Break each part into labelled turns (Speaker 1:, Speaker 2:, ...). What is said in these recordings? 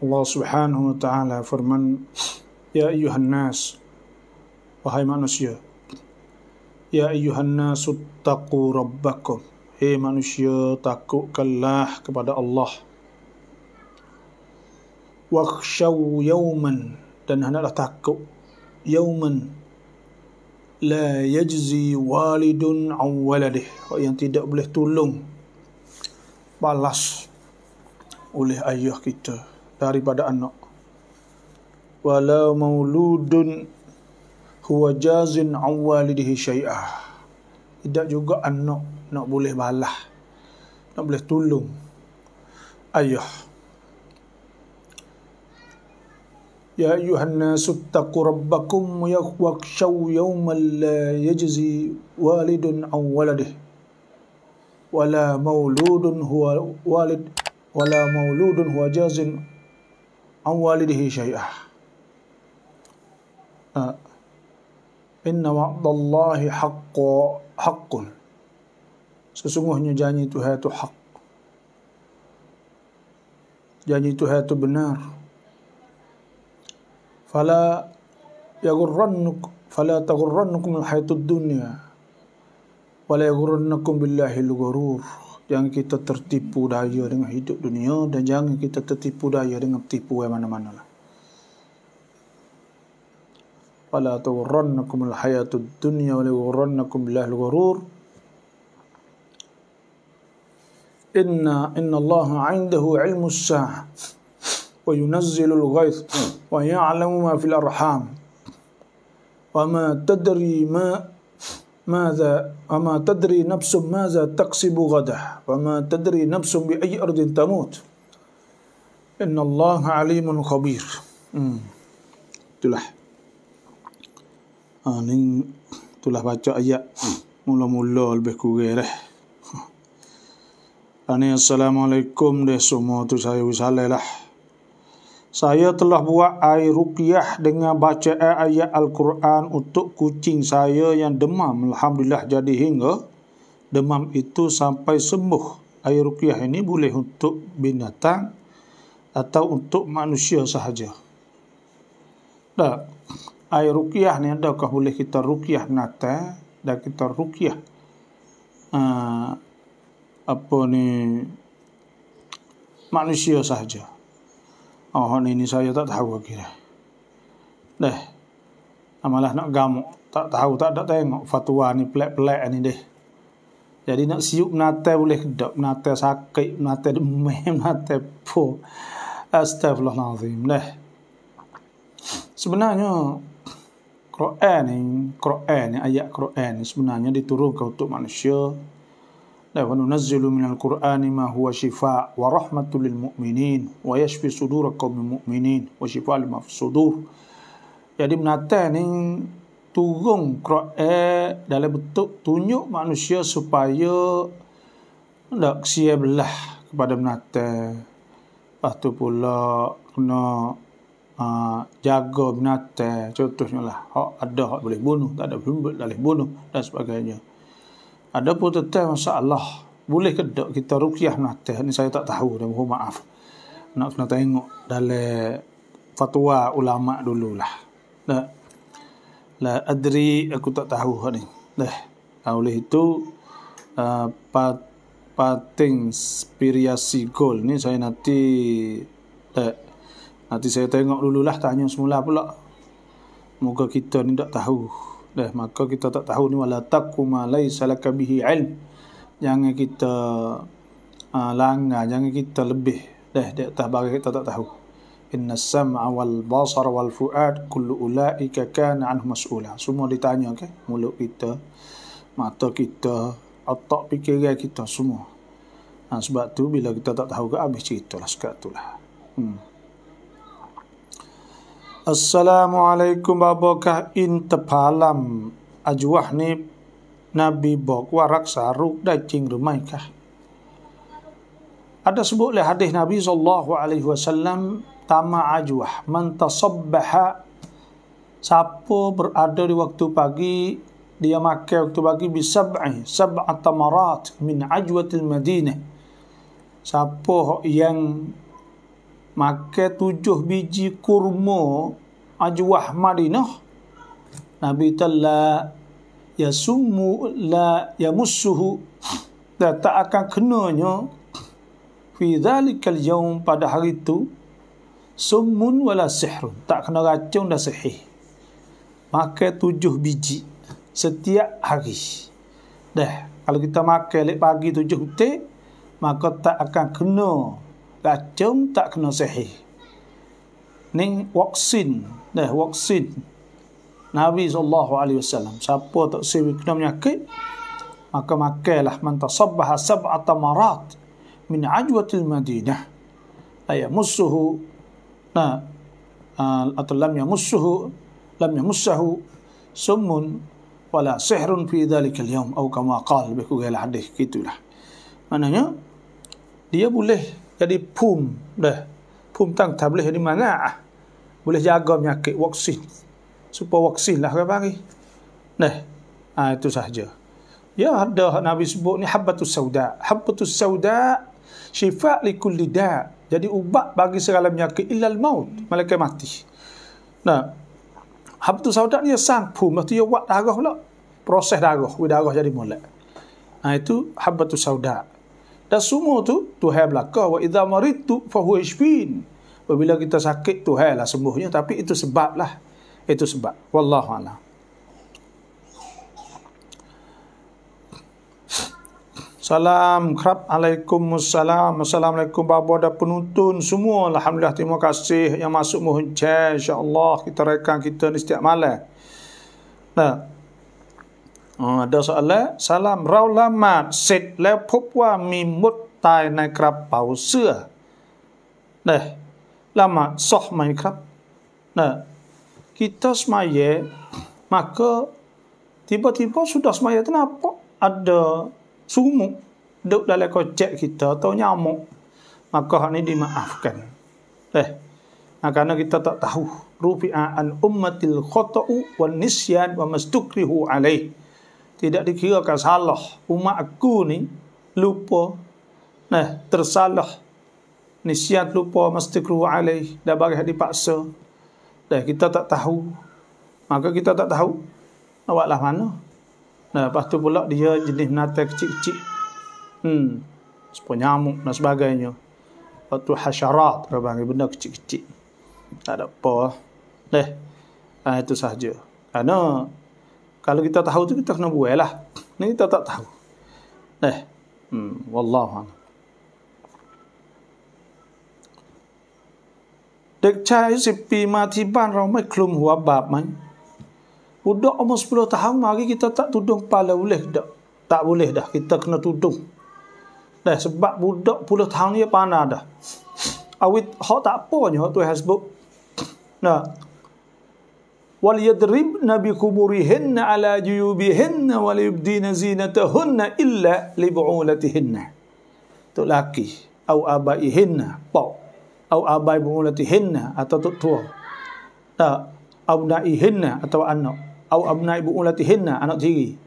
Speaker 1: Allah subhanahu wa ta'ala firman Ya ayyuhan nas Wahai manusia Ya ayyuhan nas Taku rabbakum Hei manusia takutkanlah kepada Allah Waqshaw yawman Dan hendaklah takut Yawman La yajzi walidun awwaladih Yang tidak boleh tolong Balas oleh ayah kita daripada anak walau mauludun huwa jazin awalidihi syai'ah tidak juga anak nak boleh balah nak boleh tolong ayah يا أيها الناس اتقوا ربكم واخشوا يوما لا يجزي والد عن ولده ولا مولود هو والد ولا مولود هو جاز an walidihi shay'a ah. inna wa'dallahi haqqo haqqun sesungguhnya janji Tuhan itu hak janji Tuhan itu benar fala yagurrannuk fala tagurrannukum al-hayatud dunya wala yagurrannukum billahi al-gurur jangan kita tertipu daya dengan hidup dunia dan jangan kita tertipu daya dengan tipu yang mana-mana lah. Fala al alhayatu dunya wa lawarrannakum billahi alghurur. Inna inna Allah 'indahu 'ilmu sah, saah wa yunazzilu al-ghayth wa ya'lamu ma fil arham. Wa ma tadri ma ماذا وما تدري نفس ماذا تقصب غدا وما تدري نفس بأي أرض تموت إن الله عليم خبير تلح أنا آه، تلح بات مولا مولا البكو غيره أنا السلام عليكم دي سمو تسعي وسالي لح Saya telah buat air ruqyah dengan baca ayat Al-Quran untuk kucing saya yang demam. Alhamdulillah jadi hingga demam itu sampai sembuh. Air ruqyah ini boleh untuk binatang atau untuk manusia sahaja. Tak. Air ruqyah ni adakah boleh kita ruqyah nata dan kita ruqyah uh, apa ni manusia sahaja. Oh, ini saya tak tahu kira. Dah, Amalah nak gamuk. Tak tahu tak ada tengok fatwa ni pelik-pelik ni deh. Jadi nak siup menatai boleh kedap. Menatai sakit, menatai demeh, menatai po. Astagfirullahaladzim. Dah. Sebenarnya, Quran ni, Quran ni, ayat Quran ni sebenarnya diturunkan untuk manusia dan من القرآن ما هو شفاء ورحمة للمؤمنين ويشفي صدور قوم dan وشفاء لما في الصدور jadi menatang ni turun Quran dalam bentuk tunjuk manusia supaya tak kesia belah kepada menatang. Lepas tu pula kena uh, jaga menatang. Contohnya lah, ada yang boleh bunuh, tak ada yang boleh bunuh dan sebagainya. Ada pun tetap masalah. Boleh ke tak kita rukyah menatih? Ini saya tak tahu. Dia mohon maaf. Nak kena tengok dalam fatwa ulama dulu lah. Tak? lah, adri aku tak tahu ni. Dah. Oleh itu, uh, pat, pating spiriasi gol ni saya nanti tak. Nanti saya tengok lah tanya semula pula. Moga kita ni tak tahu. Eh, maka kita tak tahu ni wala taquma laisa laka bihi ilm. Jangan kita uh, langgar, jangan kita lebih deh di tak barang kita tak tahu. Inna sam'a wal basar wal fu'ad kullu ulaika kana anhu mas'ula. Semua ditanya kan, okay? mulut kita, mata kita, otak fikiran kita semua. Nah, sebab tu bila kita tak tahu ke habis cerita lah sekat tu lah. Hmm. Assalamualaikum babakah intepalam ajwah ni Nabi bok wa raksa ruk dai cing rumaikah Ada sebut le hadis Nabi sallallahu alaihi wasallam tama ajwah man tasabbaha siapa berada di waktu pagi dia makan waktu pagi bi sab'i sab'at tamarat min ajwatil madinah siapa yang makan tujuh biji kurma ajwah Madinah Nabi tala ya sumu la ya musuhu dan tak akan kenanya fi dhalikal yaum pada hari itu summun wala sihrun tak kena racun dan sihir makan tujuh biji setiap hari dah kalau kita makan lepas pagi tujuh butik maka tak akan kena racun tak kena sahih. Ning vaksin, dah vaksin. Nabi sallallahu alaihi wasallam, siapa tak sibuk kena menyakit, maka makailah man tasabbaha sab'at tamarat min ajwatil madinah. Ayah musuhu na atau lam yang musuhu lam yang musuhu summun wala sihrun fi dhalikal yawm atau kama qala biku gaya hadis gitulah maknanya dia boleh jadi pum dah pum tang tak boleh jadi mana boleh jaga penyakit vaksin supaya vaksin lah kau pagi nah ha, itu sahaja ya ada nabi sebut ni habbatus sauda habbatus sauda syifa li kulli da jadi ubat bagi segala penyakit ilal maut malaikat mati nah habbatus sauda ni sang pum mesti ya wak darah pula proses darah wi darah jadi molek ha, itu habbatus sauda' Dan semua tu Tuhan belaka. Wa idza maridtu fa huwa yashfin. Apabila kita sakit Tuhan lah sembuhnya tapi itu sebab lah. Itu sebab. Wallahu a'lam. Salam krab alaikum assalam. Assalamualaikum babo dan penonton semua. Alhamdulillah terima kasih yang masuk mohon Insyaallah kita rekan kita ni setiap malam. Nah, Ha, ada soalan salam เราละหมาดเสร็จแล้วพบว่ามีมดตายในกระเป๋าเสื้อเนี่ยละหมาดซอกไหมครับเนี่ย kita semaya maka tiba-tiba sudah semaya kenapa ada sumuk duduk dalam kocek kita atau nyamuk maka hak ini dimaafkan eh kita tak tahu rufi'a al ummatil khata'u wan nisyan wa mastukrihu alaih tidak dikirakan salah umat aku ni lupa nah tersalah nisyat lupa mesti keluar alaih dah bagi dipaksa dah kita tak tahu maka kita tak tahu awaklah mana nah lepas tu pula dia jenis binatang kecil-kecil hmm seperti nyamuk dan sebagainya atau hasyarat apa benda kecil-kecil tak ada apa dah ah, itu sahaja kerana kalau kita tahu tu kita kena buat lah. Ni kita tak tahu. Eh, hmm, wallahu a'lam. Dek cai ayu sepi mati ban ramai klum hua bab man. Udah umur sepuluh tahun lagi kita tak tudung pala boleh tak? Tak boleh dah. Kita kena tudung. Dah eh, sebab budak puluh tahun ni panah dah. Awit hot tak apa ni hot tu Facebook. Nah, وليضربن بخمرهن على جيوبهن وليبدين زينتهن إلا لبعولتهن tu laki au abaihinna po au abai buulatihinna atau tu tua ta abnaihinna atau anak au abnai buulatihinna anak tiri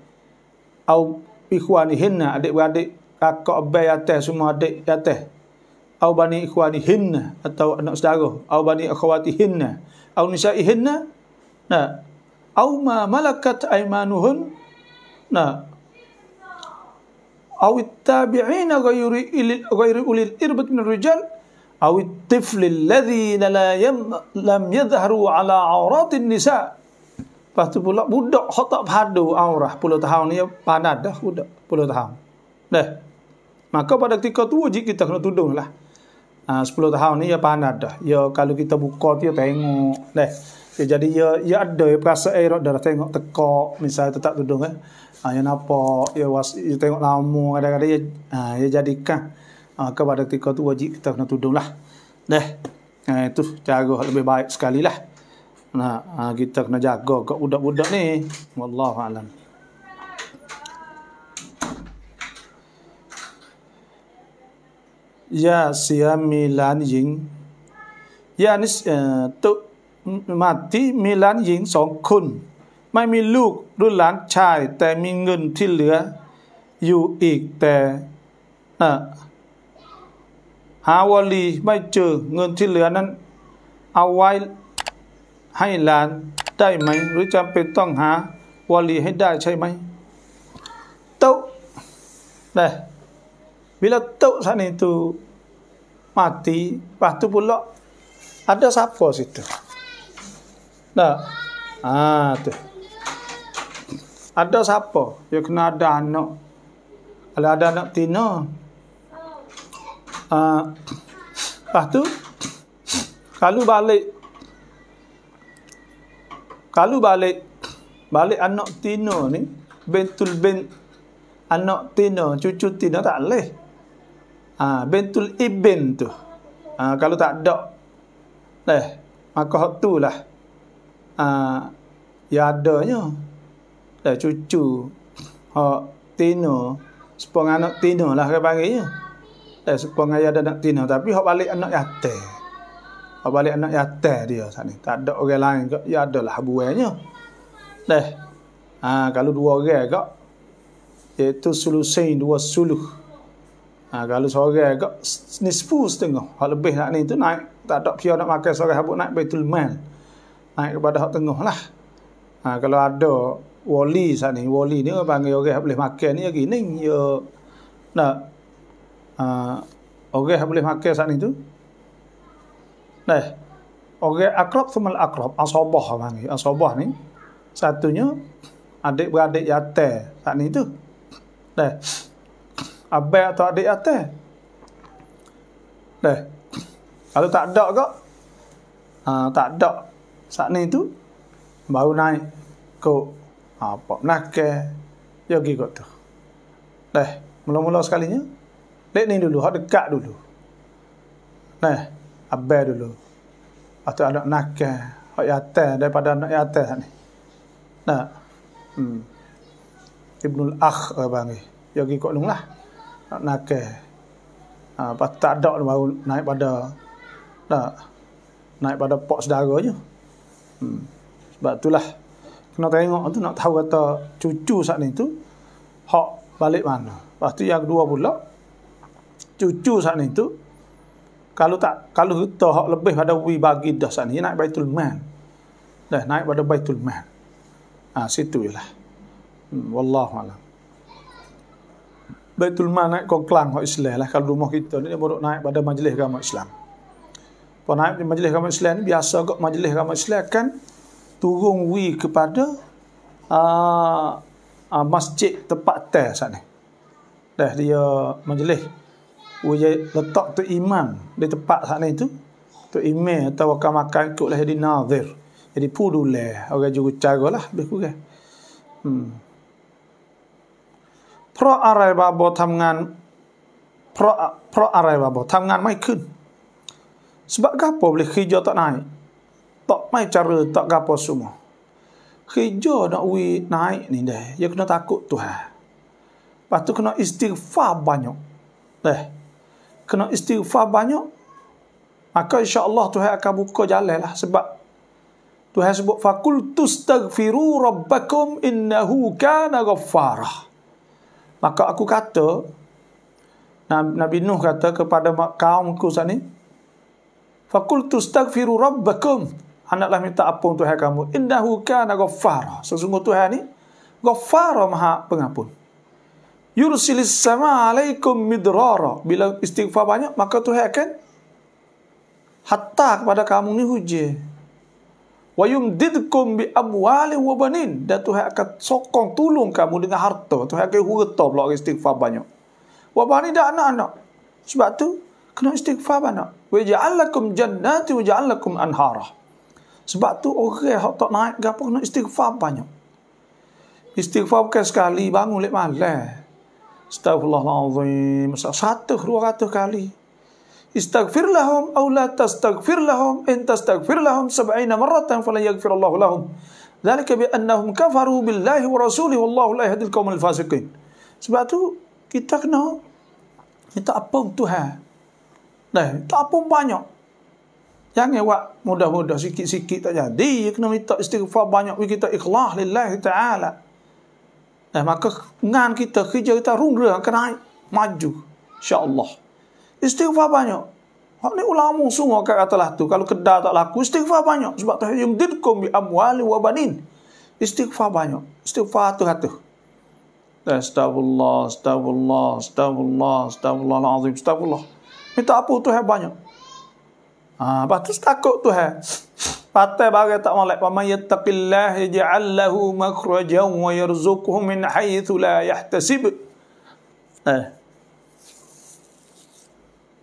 Speaker 1: au ikhwanihinna adik-beradik kakak abai atas semua adik atas au bani ikhwanihinna atau anak saudara au bani akhawatihinna au nisaihinna Nah, au ma malakat aymanuhun. Nah, أو التابعين غير غير أولي الإربة من الرجال أو الطفل الذي لا يم لم يظهر على عورات النساء Pastu pula budak khotak padu aurah puluh tahun ni panat dah budak puluh tahun. Dah. Maka pada ketika tu wajib kita kena tudung lah. Ha, sepuluh tahun ni ya panat dah. Ya kalau kita buka dia ya tengok. Dah. Okay, ya, jadi ya ia ya ada ia ya, rasa eh rok dah tengok tekok misalnya tetap tudung eh. Ha ah, yang apa Ya was ia tengok lama kadang-kadang ya. ha ah, ia jadikan ha, kepada ketika tu wajib kita kena tudung lah. Dah. Ha itu cara lebih baik sekali lah. Nah, ha, kita kena jaga kat budak-budak ni. Wallahu alam. Ya siamilan ying. Ya ni eh, tu มาตที่มีหลานหญิงสองคนไม่มีลูก รุ่นหลานชาย แต่มีเงินที่เหลืออยู่อีกแต่หาวลีไม่เจอเงินที่เหลือนั้น เอาไว้ให้หลานได้ไหมหรือจำเป็นต้องหาวลีให้ได้ใช่ไหมเต้าเด้า i l a tok s น n a itu ตต t i lepas tu p u อ a a d าซับ p a สิต u Tak? Haa, ah, tu. Ada siapa? Dia ya, kena ada anak. Kalau ada anak tina. Uh, lepas tu, kalau balik, kalau balik, balik anak tina ni, bentul bin anak tina, cucu tina tak boleh. Uh, bentul ibin tu. Uh, kalau tak ada, leh, maka tu lah uh, ya adanya dah cucu hak tino sepong anak tino lah ke panggilnya dah sepong ayah nak tino tapi hak balik anak yatim hak balik anak yatim dia sat ni tak ada orang lain ke ya adalah buahnya dah uh, kalau dua orang ke iaitu sulusin dua suluh Ha, kalau seorang agak nispu setengah. Kalau lebih nak ni tu naik. Tak ada pihak nak makan seorang habuk naik betul mal naik kepada hak tengah lah. Ha, kalau ada wali saat wali ni orang panggil orang yang boleh makan ni lagi. Ya ni ya, nak, ha, orang yang boleh makan sana ni tu. Nah, orang akrab sama akrab, asobah panggil. Asobah ni, satunya adik-beradik jatah saat sana tu. Nah, abang atau adik jatah. Nah, kalau tak ada kok, ha, tak ada Saat ni itu baru naik ke apa ah, nak nakke yogi kot tu leh mula-mula sekalinya lek ni dulu hak dekat dulu leh abai dulu atau nak ke hak yate daripada nak yate ni nah hmm ibnul akh lah abang ni yogi lah, nak lunglah nakke ah patak dak baru naik pada nah naik pada pok sedaranya Hmm. Sebab itulah kena tengok tu nak tahu kata cucu saat ni tu hak balik mana. Lepas tu yang kedua pula cucu saat ni tu kalau tak kalau kita hak lebih pada wi bagi dah saat ni naik Baitul Man. Dah naik pada Baitul Man. Ah ha, situ jelah. Hmm, wallahu alam. Baitul Man naik kau kelang hak Islam lah kalau rumah kita ni baru naik pada majlis agama Islam. Puan Naib di Majlis Agama Islam biasa kok Majlis Agama Islam akan turun wi kepada uh, uh, masjid tempat teh saat ni. Dah dia majlis wujud letak tu imam di tempat saat ni tu tu imam atau akan makan ikut lah jadi nazir. Jadi pudulah orang juga cara lah lebih kurang. Hmm. Pro arai babo tamngan pro pro arai babo tamngan mai khun. Sebab gapo boleh kerja tak naik? Tak main cara tak gapo semua. Kerja nak wi naik ni dah. Ya kena takut Tuhan. Pastu kena istighfar banyak. Dah. Kena istighfar banyak. Maka insya-Allah Tuhan akan buka jalan lah sebab Tuhan sebut fakultus tagfiru rabbakum innahu kana ghaffara. Maka aku kata Nabi Nuh kata kepada kaumku sana Fakultu staghfiru rabbakum. anaklah minta apa untuk Tuhan kamu. Innahu kana ghaffar. sesungguh Tuhan ini ghaffar Maha Pengampun. Yursilis sama alaikum midrara. Bila istighfar banyak, maka Tuhan akan hatta kepada kamu ni hujah. Wa yumdidkum bi amwali wa banin. Dan Tuhan akan sokong, tolong kamu dengan harta. Tuhan akan hurta pula istighfar banyak. Wa banin dah anak-anak. Sebab tu, kena istighfar banyak waja'alakum jannati waja'alakum anhara. Sebab tu orang okay, hak tak naik gapo nak istighfar banyak. Istighfar bukan sekali bangun lek malam. Astaghfirullahalazim. Satu dua ratus kali. Istaghfir lahum aw la tastaghfir lahum in tastaghfir lahum 70 maratan fala yaghfir Allah lahum. Dalik bi annahum kafaru billahi wa rasulihi wallahu la yahdil qawmal fasiqin. Sebab tu kita kena kita apa Tuhan Nah, tak pun banyak. Jangan buat mudah-mudah sikit-sikit tak jadi. kena minta istighfar banyak bagi kita ikhlas lillah taala. Nah, maka ngan kita kerja kita rungra akan naik maju insyaallah. Istighfar banyak. Hak ni ulama semua kat katalah tu. Kalau kedah tak laku, istighfar banyak. Sebab tu yang dirkum bi amwali wa banin. Istighfar banyak. Istighfar tu hatu. Astagfirullah, astagfirullah, astagfirullah, astagfirullah al Astagfirullah. Minta apa tu hai banyak. Ha, lepas tu takut tu hai. Patai bagai tak malak. Wa man yattaqillah yaja'al lahu makhrajan wa yarzukuhu min hayithu la yahtasib. Eh.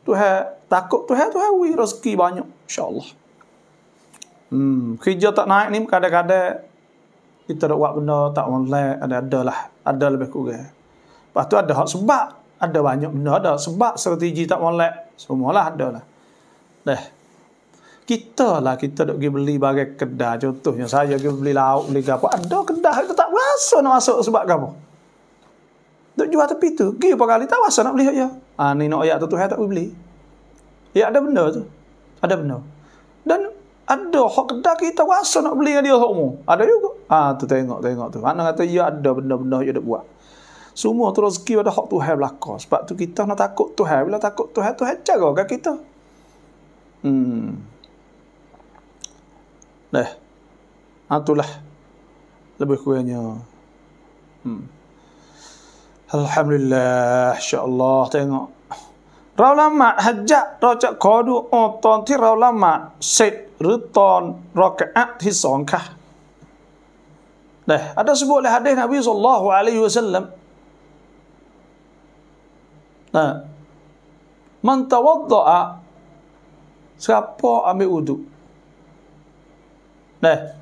Speaker 1: Tu hai takut tu hai tu hai wih rezeki banyak. InsyaAllah. Hmm, kerja tak naik ni kadang-kadang kita nak buat benda tak online ada-adalah. Ada lebih kurang. Lepas tu ada hak sebab ada banyak benda ada sebab strategi tak molek semualah ada lah deh kita lah kita dok pergi beli bagai kedai contohnya saya pergi beli lauk beli apa ada kedai kita tak berasa nak masuk sebab apa dok jual tepi tu pergi apa kali tak berasa nak beli ya ha, ni nak ayat tu tu tak beli ya ada benda tu ada benda dan ada hak kedai kita berasa nak beli dengan dia hokmu. ada juga ah tu tengok tengok tu mana kata ya ada benda-benda dia dia buat semua tu rezeki pada hak Tuhan belaka. Sebab tu kita nak takut Tuhan. Bila takut Tuhan, Tuhan cara kan kita. Hmm. Nah. Ha, itulah. Lebih kurangnya. Hmm. Alhamdulillah. InsyaAllah. Tengok. Rau lama hajak rau cak kodu oton ti rau lama set rutan rakaat ti songkah. Dah ada sebuah hadis Nabi sallallahu alaihi Ha. Man tawadda'a siapa ambil wudu? Nah.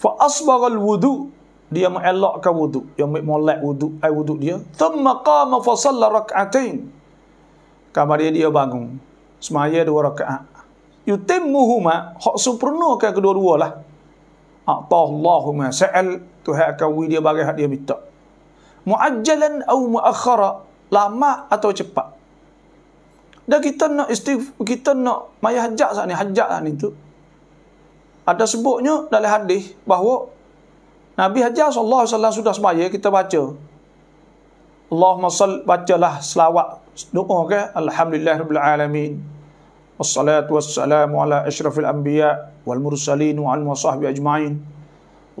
Speaker 1: Fa asbagha al-wudu dia mengelakkan wudu, dia ambil molek wudu, air wudu dia. Thumma qama fa salla rak'atain. Kabar dia dia bangun. Semaya dua rakaat. Yutimmuhuma, hak sempurnakan kedua-dua lah. Atahullahumma sa'al Tuhan akan dia bagi hak dia minta. Mu'ajjalan atau mu'akhara lama atau cepat. Dan kita nak istighfar, kita nak mayah hajat saat ni, hajat saat ni tu. Ada sebutnya dalam hadis bahawa Nabi Hajar sallallahu alaihi wasallam sudah sembahyang kita baca. Allahumma sal bacalah selawat doa ke alhamdulillah rabbil alamin. Wassalatu wassalamu ala asyrafil anbiya wal mursalin wa al ajma'in.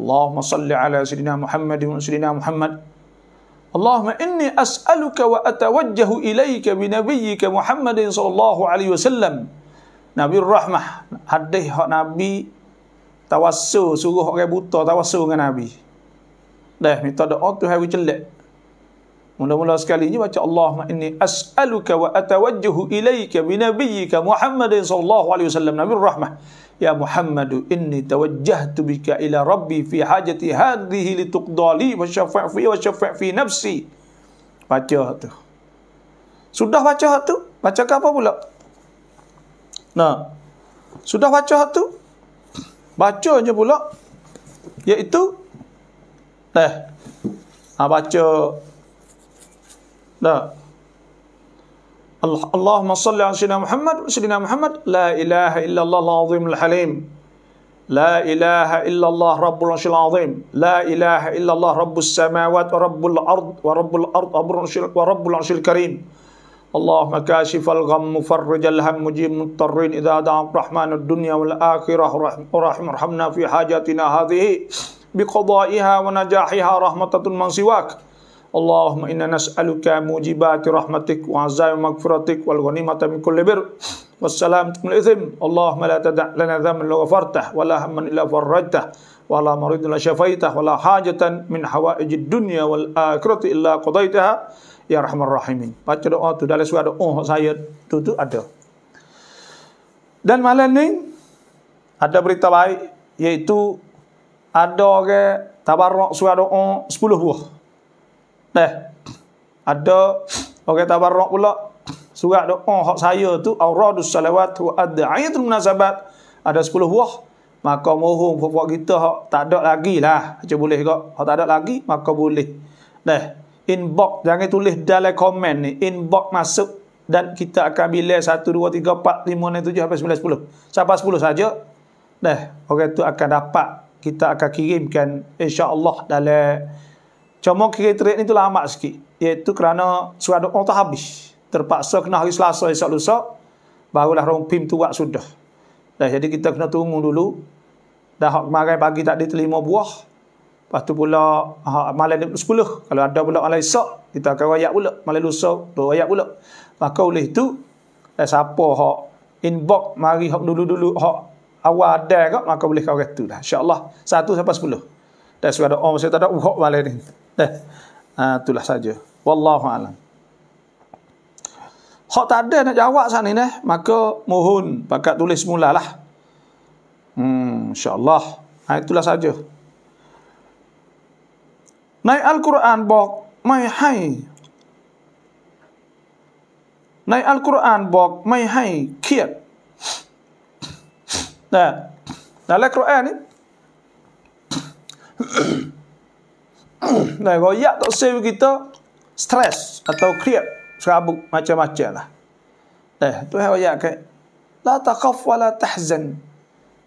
Speaker 1: Allahumma salli ala sayidina Muhammad wa sayidina Muhammad. Allahumma inni as'aluka wa atawajjahu ilayka bi nabiyyika Muhammadin sallallahu alaihi wasallam. Nabi rahmah hadis hak nabi tawassul suruh orang buta tawassul dengan nabi. Dah minta doa tu hai jelek. Mula-mula sekali ni baca Allahumma inni as'aluka wa atawajjahu ilayka bi nabiyyika Muhammadin sallallahu alaihi wasallam. Nabi rahmah Ya Muhammadu inni tawajjahtu bika ila rabbi fi hajati hadhihi litukdali wa syafi' fi wa syafi' fi nafsi. Baca tu. Sudah baca tu? Baca ke apa pula? Nah. Sudah baca tu? Baca je pula. Iaitu eh. Ah baca. Nah. اللهم صل على سيدنا محمد سيدنا محمد لا إله إلا الله العظيم الحليم لا إله إلا الله رب العرش العظيم لا إله إلا الله رب السماوات ورب الأرض ورب الأرض ورب العرش الكريم اللهم كاشف الغم مفرج الهم مجيب مضطرين إذا دعا الرحمن الدنيا والآخرة رحم ارحمنا في حاجاتنا هذه بقضائها ونجاحها رحمة من سواك اللهم إنا نسألك موجبات رحمتك وعزائم مغفرتك والغنيمة من كل بر والسلامة من الإثم اللهم لا تدع لنا ذنبا إلا غفرته ولا هما إلا فرجته ولا مريضا إلا شفيته ولا حاجة من حوائج الدنيا والآخرة إلا قضيتها يا رحمن الرحيم baca doa tu dalam surat oh saya tu tu ada dan malam ni ada berita baik iaitu ada orang tabarruk surat doa 10 buah Teh. Ada orang tabarruk pula surat doa oh, hak saya tu auradus salawat wa ad'iyatul munasabat ada 10 buah. Maka mohon buat kita hak tak ada lagi lah. Macam boleh kok. Hak tak ada lagi maka boleh. Dah. Inbox jangan tulis dalam komen ni. Inbox masuk dan kita akan bila 1 2 3 4 5 6 7 8 9 10. Siapa 10 saja. Dah. Orang tu akan dapat kita akan kirimkan insya-Allah dalam Cuma kira trade ni tu lama sikit. Iaitu kerana suara orang tu habis. Terpaksa kena hari selasa esok lusa. Barulah orang pim tu buat sudah. Dah, jadi kita kena tunggu dulu. Dah hak kemarin pagi tak diterima buah. Lepas tu pula hak malam 10. Kalau ada pula malam esok. Kita akan rayak pula. Malam lusa tu rayak pula. Maka oleh tu. Dah eh, siapa hak inbox. Mari hak dulu-dulu hak awal ada kak. Maka boleh kau kata tu dah. InsyaAllah. Satu sampai sepuluh. 10. Tak sebab ada orang saya tak ada uhok balik ni. Dah. Eh, ha, itulah saja. Wallahu alam. Hak tak ada nak jawab sana ni eh, maka mohon pakat tulis semula lah. Hmm, insyaallah. Ha, itulah saja. Naik Al-Quran bok mai hai. Naik Al-Quran bok mai hai kiat. Nah, dalam Al-Quran ni nah, royak tak save kita stres atau kriap serabut macam-macam lah. Eh, tu yang royak kan. La taqaf wa la tahzan.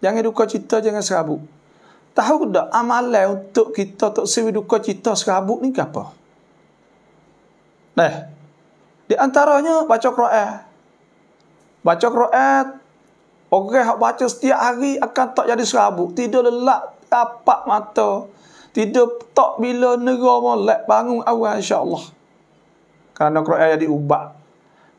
Speaker 1: Jangan duka cita, jangan serabut. Tahu tak amalan untuk kita tak save duka cita serabut ni apa? Nah, di antaranya baca Quran. Baca Quran, orang okay, yang baca setiap hari akan tak jadi serabut. Tidak lelak, tapak mata. Tidur tak bila nera molek bangun awal insyaAllah. Kerana Quran yang diubah.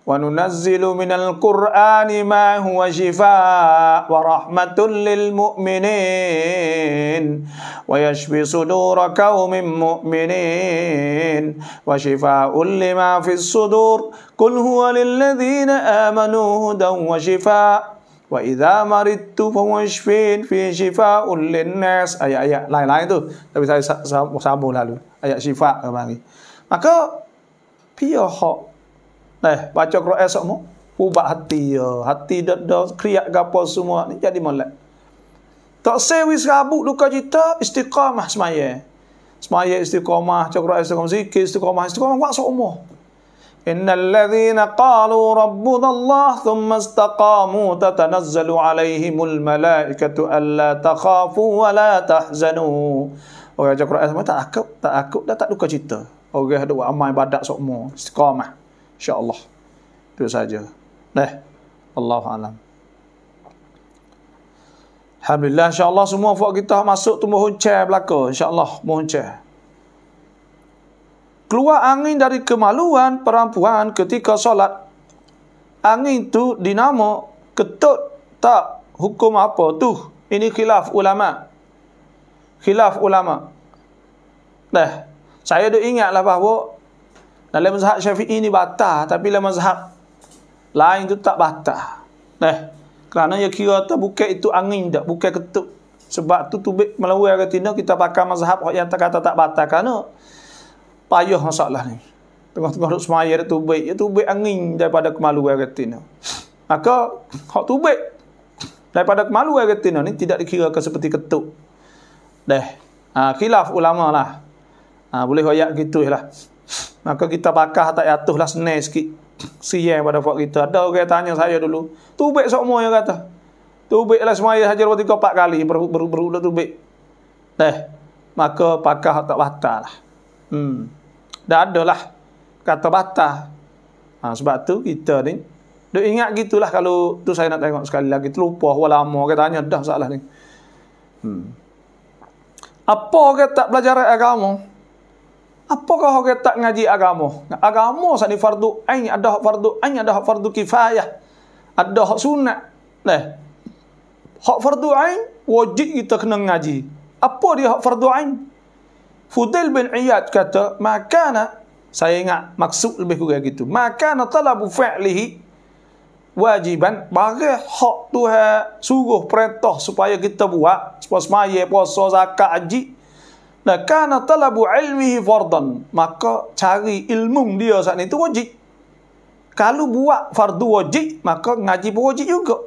Speaker 1: Wa nunazzilu minal Qur'ani ma huwa shifa' wa rahmatul lil mu'minin wa yashfi sudur qaumin mu'minin wa shifa'un lima fis sudur qul huwa lil ladzina amanu hudaw wa shifa' wa idza maridtu fa washfin fi shifaa'un linnas ayat-ayat lain-lain tu tapi saya sambung lalu ayat syifa kemari maka pia hak eh baca Quran esok mu ubah hati yo, ya. hati dak dak kriak gapo semua ni jadi molek tak sewis serabut luka cita istiqamah semaya semaya istiqamah cakra istiqamah zikir istiqamah istiqamah waktu umur إن الذين قالوا ربنا الله ثم استقاموا تتنزل عليهم الملائكة ألا تخافوا ولا تحزنوا Orang baca Quran semua tak akut, tak akut dah tak duka cita. Orang ada buat amai badak sokmo, istiqamah. Insya-Allah. Itu saja. Dah. Allahu alam. Alhamdulillah insya-Allah semua fuak kita masuk tu mohon chair belaka insya-Allah mohon chair. keluar angin dari kemaluan perempuan ketika solat. Angin tu dinamo ketut tak hukum apa tu. Ini khilaf ulama. Khilaf ulama. Dah. Saya dah ingat lah bahawa dalam mazhab syafi'i ni batah tapi dalam mazhab lain tu tak batah. Dah. Kerana ia kira tu bukan itu angin tak Bukan ketuk. Sebab tu tubik melawai ke tina kita pakai mazhab yang tak kata tak batah. Kerana payah masalah ni. Tengah-tengah duduk semaya, dia tubik. Dia tubik angin daripada kemaluan katina. Maka, hak tubik daripada kemaluan katina ni tidak dikirakan seperti ketuk. Dah. Ha, khilaf ulama lah. Ha, boleh ayat gitu lah. Maka kita pakah tak atuh lah senai sikit. Siang pada buat kita. Ada orang yang tanya saya dulu. Tubik semua yang kata. Tubik lah semaya hajar waktu tiga empat kali. Berulang ber, ber, ber, tubik. Dah. Maka pakah tak batal lah. Hmm. Dah lah kata batah. Ha, sebab tu kita ni duk ingat gitulah kalau tu saya nak tengok sekali lagi terlupa wah lama kata tanya dah salah ni. Hmm. Apa orang tak belajar agama? Apakah orang tak ngaji agama? Agama sat ni fardu ain, ada hak fardu ain, ada hak fardu kifayah. Ada hak sunat. Neh. Hak fardu ain wajib kita kena ngaji. Apa dia hak fardu ain? Fudail bin Iyad kata, maka saya ingat maksud lebih kurang gitu, makana talabu fa'lihi wajiban, bagai hak Tuhan suruh perintah supaya kita buat, supaya semaya, puasa, zakat, haji, Nah, kana talabu ilmihi fardan. Maka cari ilmu dia saat itu wajib. Kalau buat fardu wajib, maka ngaji pun wajib juga.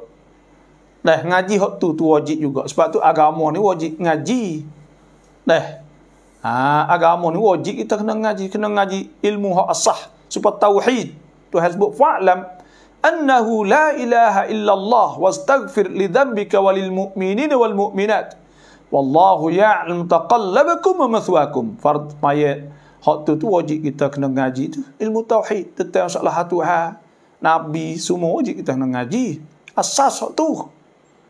Speaker 1: Nah, ngaji hak tu, tu wajib juga. Sebab tu agama ni wajib ngaji. Nah, Ha, agama ni wajib kita kena ngaji, kena ngaji ilmu hak asah supaya tauhid. Tuhan sebut fa'lam annahu la ilaha illallah wastaghfir li dhanbika walil mu'minina wal mu'minat. Wallahu ya'lam taqallabakum wa mathwakum. Fard maya hak tu tu wajib kita kena ngaji tu ilmu tauhid tentang masalah Tuhan, nabi semua wajib kita kena ngaji. Asas hak tu.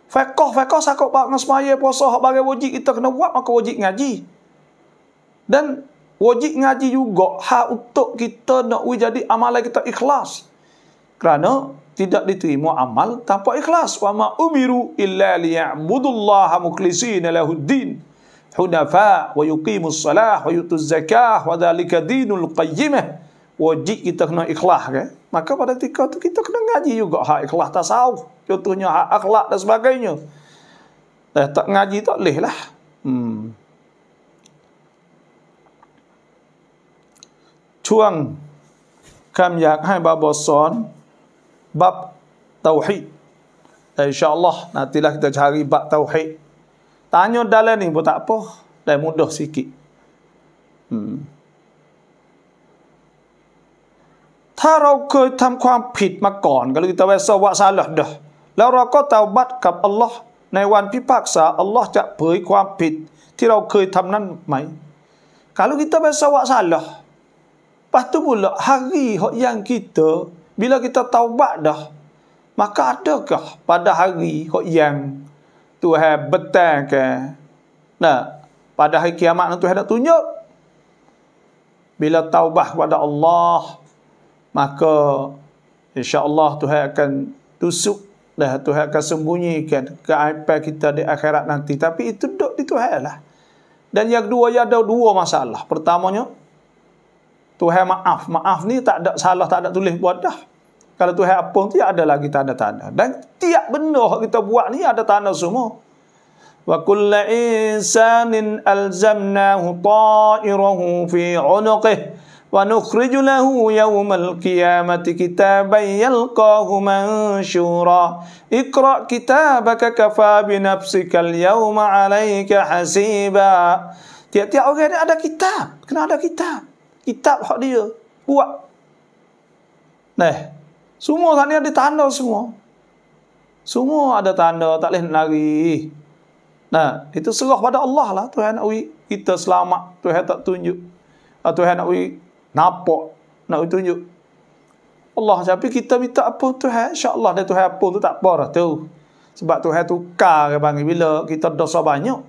Speaker 1: Fekoh, fekoh sakok bak ngasmaya puasa hak bagai wajib kita kena buat maka wajib ngaji. Dan wajib ngaji juga ha untuk kita nak jadi amalan kita ikhlas. Kerana tidak diterima amal tanpa ikhlas. Wa ma umiru illa liya'budullaha mukhlisina lahuddin hunafa wa yuqimus salah wa yutuz zakah wa dhalika dinul qayyimah. Wajib kita kena ikhlas kan? Maka pada ketika itu kita kena ngaji juga ha ikhlas tasawuf. Contohnya ha akhlak dan sebagainya. Eh, tak ngaji tak boleh lah. Hmm. ช่วงคำอยากให้บาบอสอนบับเตาฮีอินชาอัลลอฮ์นะทีละคิดจะหาบับเตาฮีตานยนดาเลนิบุตักพอได้มุดดอสิกิถ้าเราเคยทำความผิดมาก่อนก็เลยตะเวสวะซาลดแล้วเราก็เตาบัตกับอัลลอฮ์ในวันพิพากษาอัลลอฮ์จะเผยความผิดที่เราเคยทำนั่นไหมการลูกิตาเป็นสวะสาลหร Lepas tu pula hari yang kita bila kita taubat dah maka adakah pada hari yang Tuhan betangkan nah pada hari kiamat nanti Tuhan nak tunjuk bila taubat kepada Allah maka insya-Allah Tuhan akan tusuk dah Tuhan akan sembunyikan ke keaibah kita di akhirat nanti tapi itu duduk di Tuhan lah dan yang kedua ada dua masalah pertamanya Tuhan maaf, maaf ni tak ada salah, tak ada tulis buat dah. Kalau Tuhan apa tiada ada lagi tanda-tanda. Dan tiap benda yang kita buat ni ada tanda semua. Wa kulla insanin alzamnahu ta'irahu fi 'unuqihi wa nukhriju lahu yawmal qiyamati kitaban yalqahu mansura iqra kitabaka kafa bi nafsika al-yawma 'alayka hasiba tiap-tiap orang ada kitab kena ada kitab kitab hak dia kuat Nah, semua tak ada tanda semua semua ada tanda tak boleh lari nah itu serah pada Allah lah Tuhan nak kita selamat Tuhan tak tunjuk ah, Tuhan nak wi nampak nak tunjuk Allah siapa kita minta apa Tuhan insyaallah dia Tuhan apa tu tak apa lah tu sebab Tuhan tukar ke bila kita dosa banyak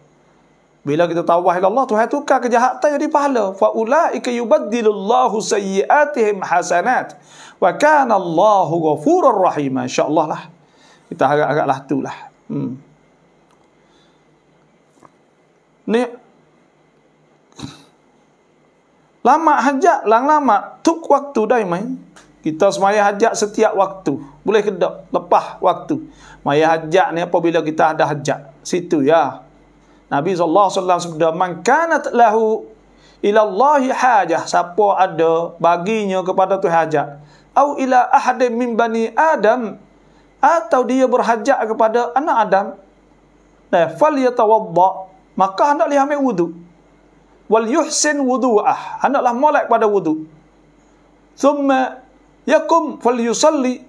Speaker 1: bila kita tawaf kepada Allah, Tuhan tukar kejahatan jadi pahala. Fa ulai ka yubaddilullahu sayyiatihim hasanat. Wa kana Allahu ghafurur rahim. Insya-Allah lah. Kita harap-haraplah itulah. Hmm. Ni Lama hajat, lang lama, tuk waktu dah main. Kita semaya hajat setiap waktu. Boleh kedok, lepas waktu. Maya hajat ni apabila kita ada hajat. Situ ya. Nabi sallallahu alaihi wasallam sabda man kanat lahu ila Allah hajah siapa ada baginya kepada tu hajat au ila ahad min bani adam atau dia berhajat kepada anak adam nah fal yatawadda maka hendaklah ambil wudu wal yuhsin ah hendaklah molek pada wudu thumma yakum fal yusalli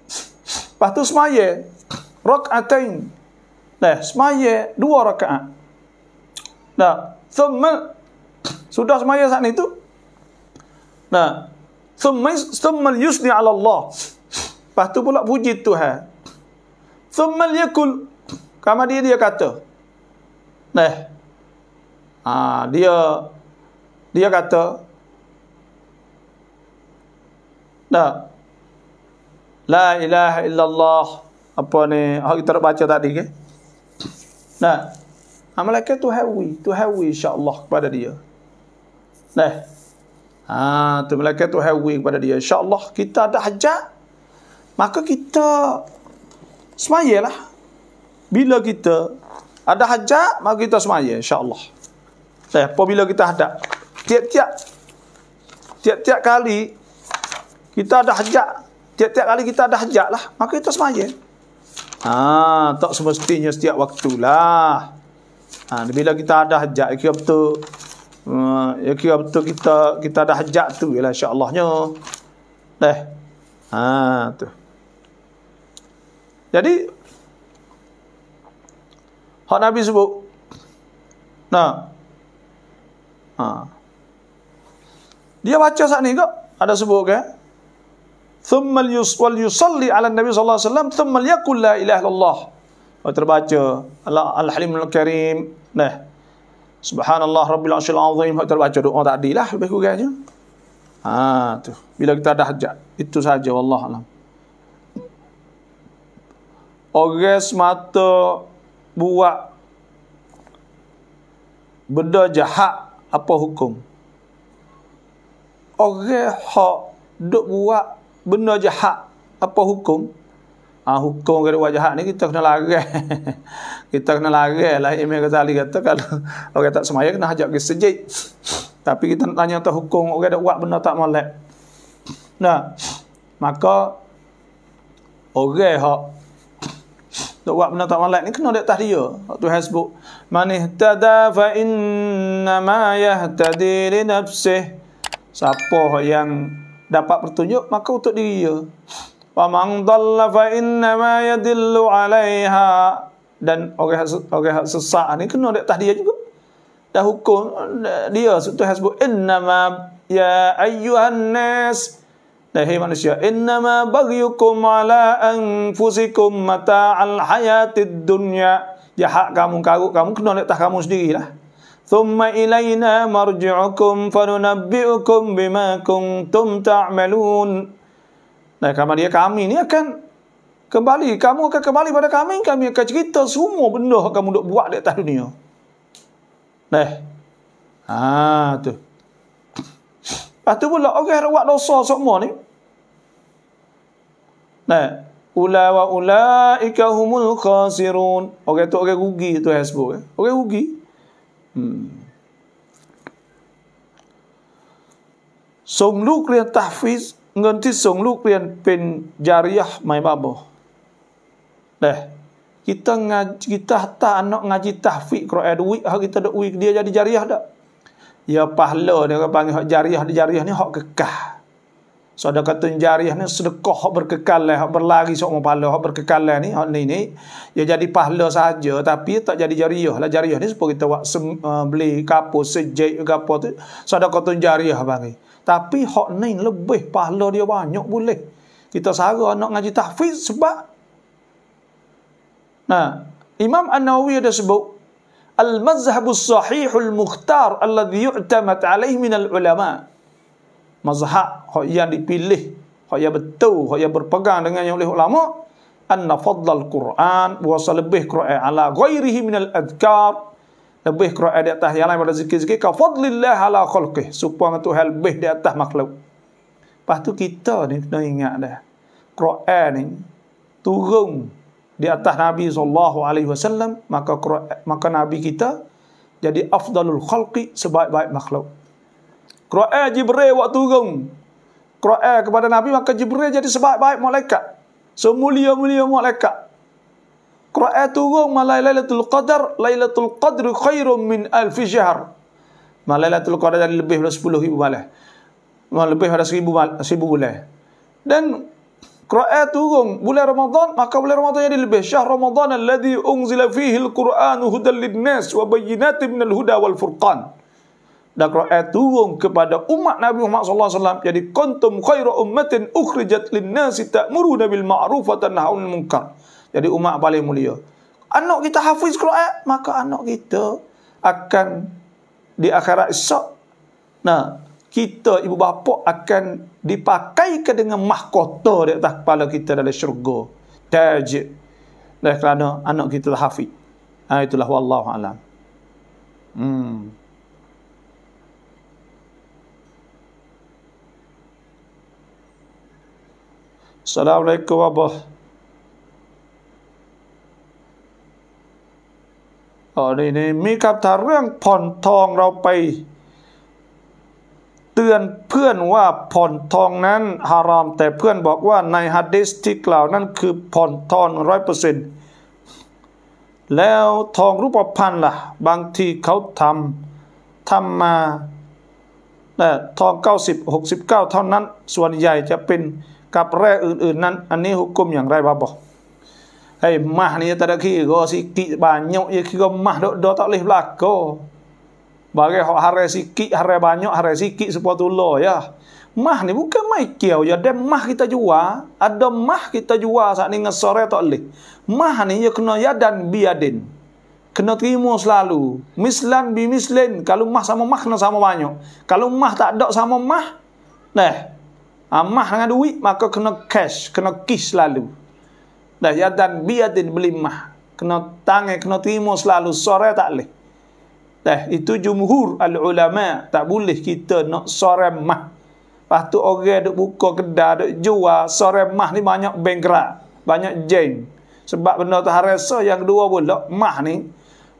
Speaker 1: patu semaya rakaatain nah semaya dua rakaat Nah, thumma sudah semaya saat itu. Nah, thumma thumma yusni ala Allah. Lepas tu pula puji Tuhan. Thumma yakul kama dia dia kata. Nah. Ha, dia dia kata Nah. La ilaha illallah. Apa ni? Hak kita baca tadi ke? Nah. Amalkan ha, tu hawi, tu hawi insya-Allah kepada dia. Nah. Ha, tu malaikat tu hawi kepada dia. Insya-Allah kita ada hajat maka kita semayalah. Bila kita ada hajat, maka kita semaya insya-Allah. Nah, apabila kita ada tiap-tiap tiap-tiap kali kita ada hajat, tiap-tiap kali kita ada hajat lah, maka kita semaya. Ha, tak semestinya setiap waktulah. lah ha, bila kita ada hajat kira betul uh, kira betul kita kita ada hajat tu ialah insyaallahnya eh ha tu jadi hak nabi sebut nah ha dia baca saat ni kok ada sebut ke ثم يصلي على النبي صلى الله عليه thummal ثم ilahillah terbaca Al-Halim Al-Karim nah Subhanallah Rabbil Ashil Azim terbaca doa tadi lah lebih kurangnya ha, tu bila kita dah hajat itu saja Allah Alam orang semata buat benda jahat apa hukum orang hak duk buat benda jahat apa hukum Ah hukum kira buat jahat ni kita kena lagi eh. kita kena lagi eh. lah Imam Ghazali kata kalau orang tak semaya kena hajak ke sejid. Tapi kita nak tanya tentang hukum orang ada buat benda tak molek. Nah, maka orang hak tak buat benda tak molek ni kena dekat tahdiah. Waktu Facebook manihtada fa inna ma yahtadi li nafsihi siapa yang dapat pertunjuk maka untuk diri dia fa inna ma yadillu alaiha dan orang orang sesat ni kena dekat tahdiah juga dah hukum dia sebut inna ma ya ayyuhan nas dan hai manusia ma baghyukum ala anfusikum al hayatid dunya jahat ya, kamu karut kamu kena letak kamu sendirilah thumma ilaina marji'ukum fanunabbi'ukum bima kuntum ta'malun ta Nah, kamar dia kami ni akan kembali. Kamu akan kembali pada kami. Kami akan cerita semua benda yang kamu duk buat di atas dunia. Nah. Ha tu. Lepas tu pula orang okay, buat dosa semua ni. Nah. Ula wa ula ikahumul khasirun. Orang okay, tu orang okay, rugi tu Hasbro. Okay. Eh. Orang okay, rugi. Hmm. Sungguh so, kalian tahfiz เงินที่ส่งลูกเปลี่ยนเป็นยาริยห์ไม่บาบอเด kita ngaji kita ta anak ngaji tahfiz Quran duwi hak kita dak uik dia jadi jariah dak ya pahala dia kan panggil hak jariah di jariah ni hak kekal so ada kata jariah ni sedekah hak berkekal hak berlari sok mau pahala hak berkekal ni hak ni ni ya jadi pahala saja tapi tak jadi jariah lah jariah ni supaya kita buat sem, uh, beli kapur sejek ke tu so ada kata jariah panggil tapi hak ni lebih pahala dia banyak boleh. Kita sara nak ngaji tahfiz sebab Nah, ha, Imam An-Nawawi ada sebut al-mazhab as-sahih al-mukhtar alladhi yu'tamad alaihi min al-ulama. Mazhab hak yang dipilih, hak yang betul, hak yang berpegang dengan yang oleh ulama anna fadl al-Quran wa lebih Quran ala ghairihi min al-adkar lebih kira di atas yang lain pada zikir-zikir ka fadlillah ala khalqih supang tu lebih di atas makhluk lepas tu kita ni kena ingat dah Quran ni turun di atas Nabi sallallahu alaihi wasallam maka maka nabi kita jadi afdalul khalqi sebaik-baik makhluk Quran Jibril waktu turun Quran kepada Nabi maka Jibril jadi sebaik-baik malaikat semulia-mulia malaikat قرأته ما ليلة القدر ليلة القدر خير من ألف شهر ما ليلة القدر dari lebih dari 10 ribu malah lebih dari 1000 1000 bulan dan قرأته bulan Ramadan maka bulan Ramadan jadi lebih syahr Ramadan alladhi unzila fihi al-Qur'an hudan lin-nas wa bayyinatin minal huda wal furqan dan Quran turun kepada umat Nabi Muhammad sallallahu alaihi wasallam jadi kuntum khairu ummatin ukhrijat lin-nasi ta'muruna bil ma'ruf wa tanhauna 'anil munkar jadi umat paling mulia. Anak kita hafiz Quran, maka anak kita akan di akhirat esok. Nah, kita ibu bapa akan dipakai ke dengan mahkota di atas kepala kita dalam syurga. Taj. Dan kerana anak kita lah hafiz. Ha, itulah wallahu alam. Hmm. Assalamualaikum warahmatullahi wabarakatuh. อ๋อนี่นี่ มีคำถามเรื่องผ่อนทองเราไปเตือนเพื่อนว่าผ่อนทองนั้นฮาราม แต่เพื่อนบอกว่าในฮัดดิสที่กล่าวนั้นคือผ่อนทองร้อยเปอร์เซ็นต์แล้วทองรูปพรรณล่ะ บางทีเขาทำทำมาแต่ทอง 90 69 เท่านั้นส่วนใหญ่จะเป็นกับแร่อื่นๆนั้นอันนี้หุกกลมอย่างไรบ้าบอก Hei, mah ni tak ada kira sikit banyak ya kira mah dok dok tak leh belako. Bagai hok hare sikit, hare banyak, hare sikit tu tula ya. Mah ni bukan mai kiau ya, ada mah kita jual, ada mah kita jual saat ni ngesore tak leh. Mah ni ya kena ya dan biadin. Kena terima selalu. Mislan bi mislin. Kalau mah sama mah, kena sama banyak. Kalau mah tak ada sama mah, nah, amah dengan duit, maka kena cash, kena kis selalu. Dah yadan biadin belimah. Kena tangan, kena timur selalu. Sore tak boleh. Dah itu jumhur al-ulama. Tak boleh kita nak sore mah. Lepas tu orang duk buka kedai, duk jual. Sore mah ni banyak bengkrak. Banyak jeng. Sebab benda tu harasa yang kedua pula. Mah ni.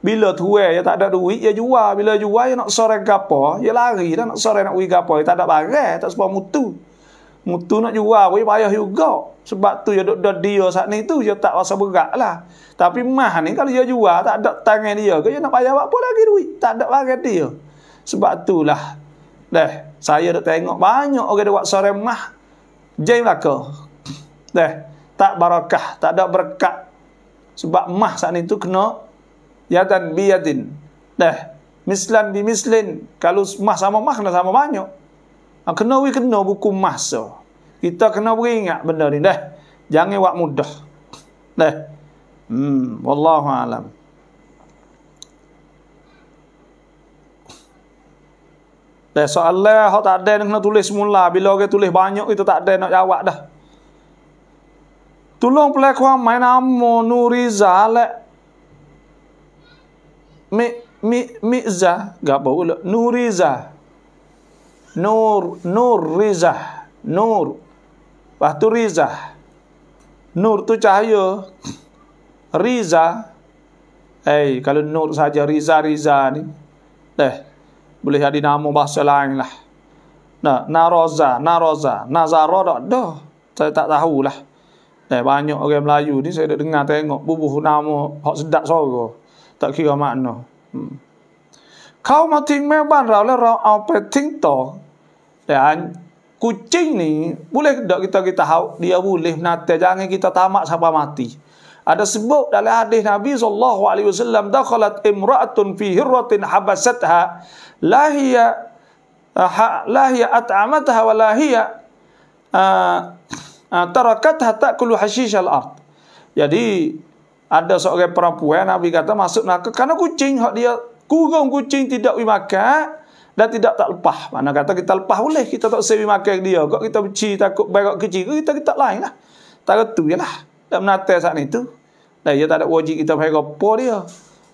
Speaker 1: Bila tuwe, ya tak ada duit, ya jual. Bila jual, ya nak sore kapa. Ya lari dah nak sore nak uji kapa. Ya tak ada barang. Tak sebab mutu. Mutu nak jual pun payah juga. Sebab tu dia ya, duduk dia saat ni tu, dia ya tak rasa berat lah. Tapi mah ni kalau dia jual, tak ada tangan dia ke, dia ya nak bayar apa lagi duit. Tak ada barang dia. Sebab tu lah. Dah, saya dah tengok banyak orang dia buat sore mah. Jai belaka. Dah, tak barakah, tak ada berkat. Sebab mah saat ni tu kena yadan biyadin. Dah, mislan bi mislin. Kalau mah sama mah, kena sama banyak. Ha, kena we kena buku masa. Kita kena beringat benda ni dah. Jangan buat mudah. Dah. Hmm, wallahu alam. Dah soalan hok tak ada nak kena tulis semula. Bila orang tulis banyak kita tak ada nak jawab dah. Tolong pula kau main nama Nuriza le, Mi mi mi za gapo Nuriza. Nuriza. Nur, Nur Rizah, Nur. Lepas tu Rizah. Nur tu cahaya. Riza. Eh, kalau Nur saja Riza, Riza ni. Eh, boleh ada nama bahasa lain lah. Nah, Naroza, Naroza, Nazaro dah. Dah, saya tak tahulah. Eh, banyak orang Melayu ni saya dah dengar tengok. Bubuh nama, hak sedap suara. Tak kira makna. Hmm. เขามาทิ้งแม่บ้านเราแล้วเราเอาไปทิ้งต่อแต่กุจิ้งนี่บุเล็กดอกกิตากิตาเขา lah, lah, dia boleh nanti jangan kita tamak sampai mati ada sebut dalam hadis Nabi sallallahu alaihi wasallam dakhalat imra'atun fi hirratin habasatha la hiya eh, ha, at'amatha wa la hiya eh, eh, tarakatha ta'kulu hashishal jadi ada seorang perempuan Nabi kata masuk neraka karena kucing dia kurung kucing tidak boleh makan dan tidak tak lepas. Mana kata kita lepas boleh, kita tak sewi makan dia. Kok kita benci takut berat kecil, kita kita lain lah. Tak tu je lah. Tak menatai saat itu. Dan dia tak ada wajib kita pakai apa dia.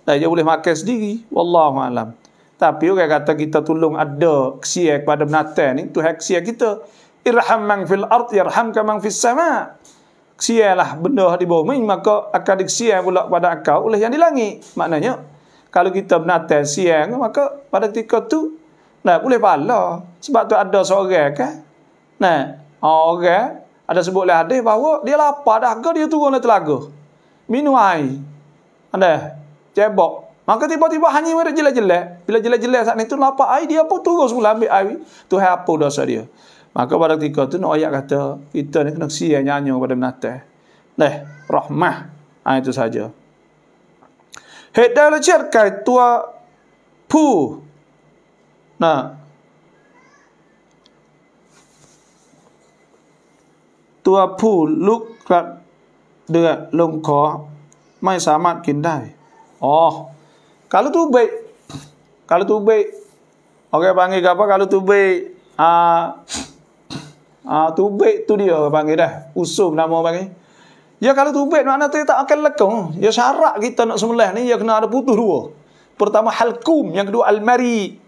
Speaker 1: Dan dia boleh makan sendiri. Wallahualam. Tapi orang kata kita tolong ada kesia kepada menatai ni, tu hak kita. Irham mang fil ard, irham kamang fil sama. Kesialah benda di bawah bumi, maka akan dikesia pula pada akal oleh yang di langit. Maknanya, kalau kita menatan siang maka pada ketika tu nah boleh pala sebab tu ada seorang kan nah orang ada sebut lah hadis bahawa dia lapar dah, dahaga dia turun ke telaga minum air anda cebok maka tiba-tiba hanya mereka jelek-jelek bila jelek-jelek saat itu lapar air dia pun turun semula ambil air tu apa dosa dia maka pada ketika tu nak ayat kata kita ni kena siang nyanyi kepada menatan nah rahmah ha, itu saja เหตุใดเราเชิดไก่ตัวผู้นะตัวผู้ลุกกระเดือดลงขอไม่สามารถกินได้อ๋อกาลุตุเบกกาลุตุเบกโอเคบางีกับว่ากาลุตุเบกอ่าอ่าตุเบกตุเดียวบางีได้อุสุมนามโมบางี Ya kalau tubik mana tu tak akan lekong. Ya syarak kita nak sembelih ni ya kena ada putus dua. Pertama halkum, yang kedua almari.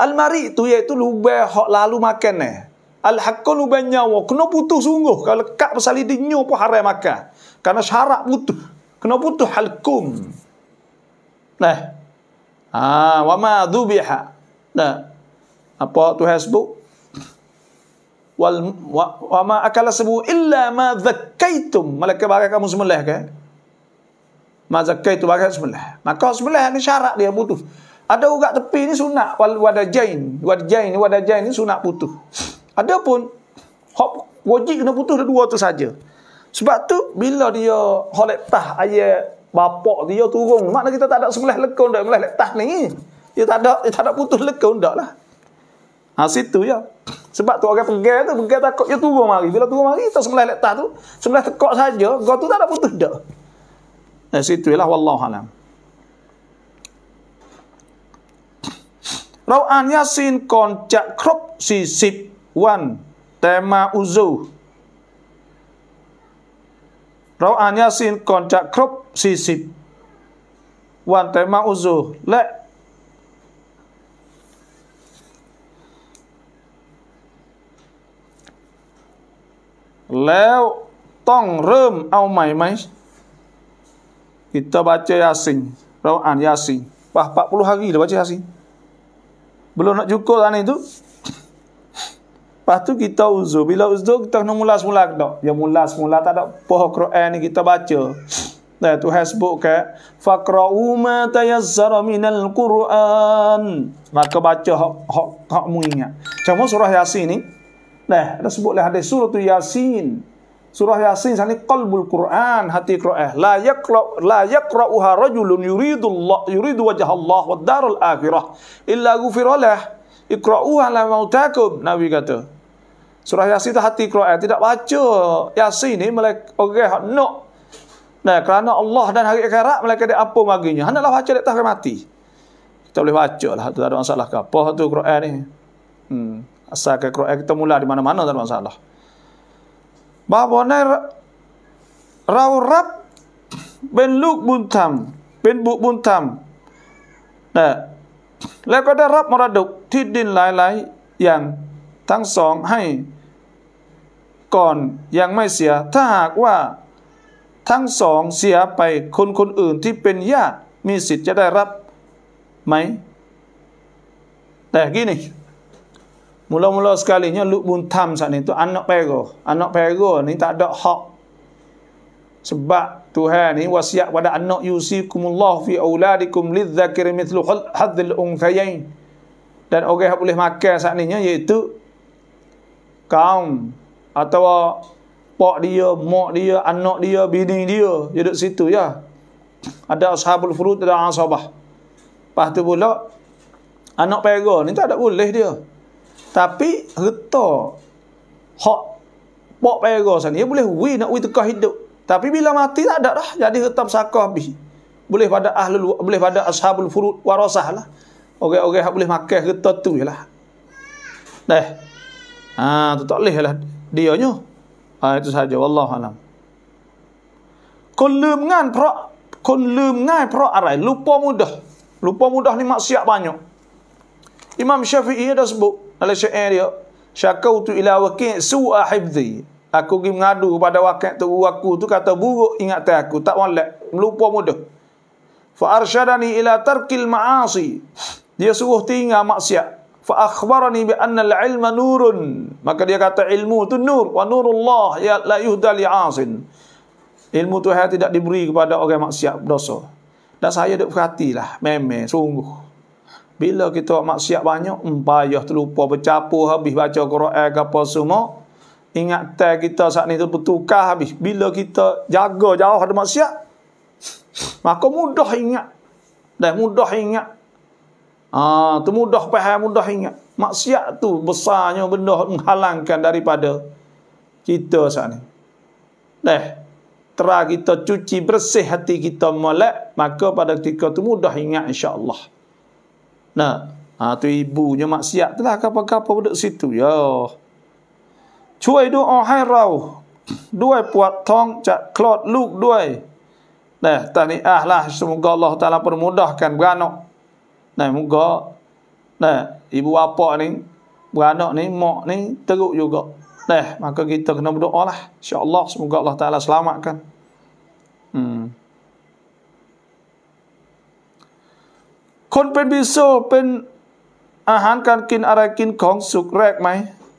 Speaker 1: Almari tu iaitu lubeh hok lalu makan ni. Al hakku lubeh nyawa, kena putus sungguh kalau lekat pasal di pun haram makan. Karena syarat putus. Kena putus halkum. Nah. Ha, wa ma dhubiha. Nah. Apa tu hasbu? Wal wa, wa ma akala sebu illa ma dhak zakkaitum malaikat bagi kamu sembelih ke ma zakkaitu bagi kamu sembelih maka sembelih ni syarat dia butuh. ada juga tepi ni sunat wal wadajain wadajain wadajain ni sunat putus adapun hak wajib kena butuh ada dua tu saja sebab tu bila dia holetah ayat bapak dia turun makna kita tak ada sembelih lekun dak sembelih letah ni dia tak ada dia tak ada butuh lekun dak lah. Ha situ ya. Sebab tu orang pegang tu pegang takut dia turun mari. Bila turun mari tak sembelih letak tu, sembelih tekok saja, gua tu tak ada putus dah. Nah, ha, situ ialah wallahu alam. Rau an yasin kon cak krop si sip wan tema uzu. Rau an yasin kon cak krop si sip wan tema uzu. Lek แล้วต้องเริ่มเอาใหม่ไหมกิตาบาเจยาสิงเราอ่านยาสิงป่ะ40 hari dah baca yasin belum nak cukup kan lah itu lepas tu kita uzur bila uzur kita kena mula semula ke tak ya, mula tak ada poh Quran ni kita baca nah eh, tu hasbuk ke faqra'u ma tayassara minal Quran maka baca hak hak hak mu cuma surah yasin ni Nah, ada oleh hadis surah Yasin. Surah Yasin sana qalbul Quran, hati Quran. Eh, la yaqra la yaqra'uha rajulun yuridu Allah, yuridu wajah Allah wa darul akhirah illa ghufira lah. Iqra'uha la mautakum, Nabi kata. Surah Yasin itu hati Quran, eh, tidak baca Yasin ni melek orang okay, nak no. Nah, kerana Allah dan hari akhirat mereka ada apa maginya. Hendaklah baca dekat tak mati. Kita boleh baca lah, tak ada masalah ke apa tu Quran ni. Hmm. Asal kita mula di mana-mana d a k a d masalah. Babonai เรารับเป็นลูกบุญธรรม เป็นบุบุญธรรมนะแล้วก็ได้รับมรดกที่ดินหลายๆอย่างทั้งสองให้ก่อนยังไม่เสีย ถ้าหากว่าทั้งสองเสียไปคนคนอื่นที่เป็นญาติมีสิทธิ์จะได้รับไหมแต่กี้นี่ Mula-mula sekali nya Luk Buntam saat tu, anak pergo. Anak pergo ni tak ada hak. Sebab Tuhan ni wasiat pada anak yusikumullah fi auladikum lidzakir mithlu hadzil unthayain. Dan orang yang boleh makan saat ini iaitu kaum atau pak dia, mak dia, anak dia, bini dia. Dia duduk situ ya. Ada ashabul furud, ada ashabah, Lepas tu pula, anak pera ni tak ada boleh dia tapi reta hak pok pera sana dia boleh wi nak wi tekah hidup tapi bila mati tak ada dah jadi reta bersakah habis boleh pada ahlul boleh pada ashabul furud warasah lah orang-orang hak boleh makan reta tu jelah dah ha tu tak boleh lah dia nya ha itu saja wallahu alam kon lum ngan pro kon lum ngai pro arai lupa mudah lupa mudah ni maksiat banyak Imam Syafi'i ada sebut dalam syair dia, syakau tu ila wakil su'a hibzi. Aku pergi mengadu pada wakil tu, aku tu kata buruk ingatan aku. Tak walak. Lupa mudah. Fa arsyadani ila tarkil ma'asi. Dia suruh tinggal maksiat. Fa akhbarani bi al-ilma nurun. Maka dia kata ilmu tu nur wa nurullah ya la yuhda li asin. Ilmu tu hanya tidak diberi kepada orang maksiat berdosa. Dan saya duk perhatilah memang sungguh. Bila kita buat maksiat banyak, payah terlupa bercapur habis baca Quran ke apa semua. tak kita saat ni tu bertukar habis. Bila kita jaga jauh dari maksiat, maka mudah ingat. Dan mudah ingat. Ah, tu mudah faham, mudah ingat. Maksiat tu besarnya benda menghalangkan daripada kita saat ni. Dah terah kita cuci bersih hati kita molek, maka pada ketika tu mudah ingat insya-Allah. Nah, ha, tu ibunya maksiat tu lah. Kapa-kapa duduk situ. Ya. Cuai doa oh, hai rau. Dua puat tong cak klot luk dua. Nah, tahniah lah. Semoga Allah Ta'ala permudahkan beranak. Nah, muka, Nah, ibu apa ni. Beranak ni, mak ni teruk juga. Nah, maka kita kena berdoa lah. InsyaAllah semoga Allah Ta'ala selamatkan. Hmm. คนเป็นบิซูเป็นอาหารการกินอะไรกินของสุกแรกไหม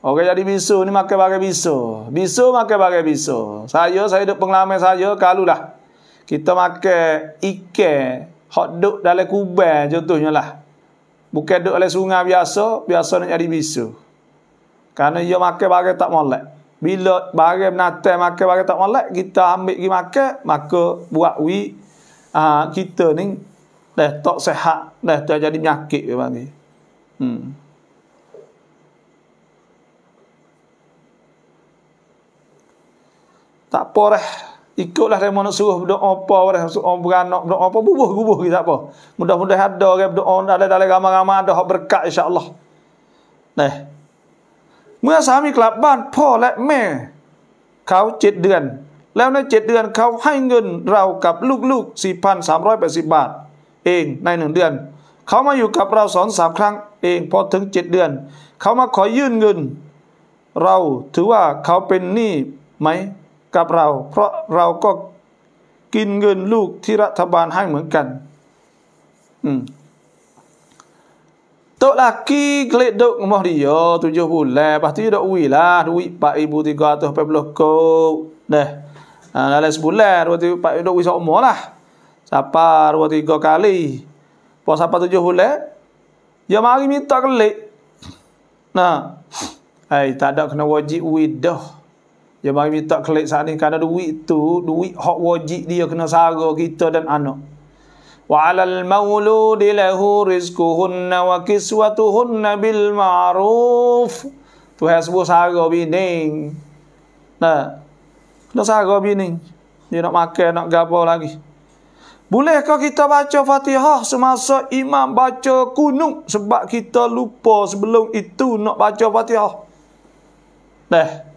Speaker 1: โอเคจะดีบิซูนี่มาเก็บากบิซูบิซูมาเก็บากบิซูซาเยอะซาเยอะพงลามซาเยอะกาลูละคิดต่อมาเกะอีเกฮอดดุดอะไรคูเบะจุดตัวนี่ละบุกเกดุอะไรสุงาบิอาโซบิอาโซนี่จะดีบิซูการนี้ยอมาเก็บากตั้งมาเลยบิลล์บากนัตเต้มาเก็บากตั้งมาเลยคิดต่อมาเกะกิมาเกะมาเกะบัววีอ่าคิดต่อนี่ Dah tak sehat. Dah tak jadi penyakit dia panggil. Hmm. Tak apa lah. Ikutlah dia nak suruh berdoa apa. Orang suruh beranak berdoa apa. Bubuh-bubuh kita apa. Mudah-mudahan ada orang berdoa. Ada dalam ramai-ramai ada yang berkat insyaAllah. Nah. Mereka sami kelapan. Apa lah me. Kau cek dengan. Lepas ni cek dengan kau hanggun. Rau kap luk-luk. Sipan samroi pasipan. Sipan. เองในหนึ่งเดือนเขามาอยู่กับเราสอนสามครั้ง เองพอถึงเจ็ดเดือนเขามาขอยื่นเงิน เราถือว่าเขาเป็นหนี้ไหมกับเรา เพราะเราก็กินเงินลูกที่รัฐบาลให้เหมือนกันอืมต o k l a k ก g e ก e d o k rumah dia t ลเ u h bulan. l ด p a s tu ิ i a dok ิ i ุ a ิบ u ต t เ3 0 0 s a m เ a ล belok kau. d ล h Ha, dalam ะ e b u l a ิ Lepas tu d o Sapar wa tiga kali. Pas apa tujuh hule? Ya mari minta kelik. Nah. Eh, tak ada kena wajib widah. Ya mari minta kelik saat ni. Kerana duit tu, duit hak wajib dia kena sara kita dan anak. وعلى المولود له رزقهن وكسوتهن بالمعروف tu has sebut sara bining nah kena sara bining dia nak makan nak gapo lagi Bolehkah kita baca fatihah semasa imam baca kunung sebab kita lupa sebelum itu nak baca fatihah? Dah.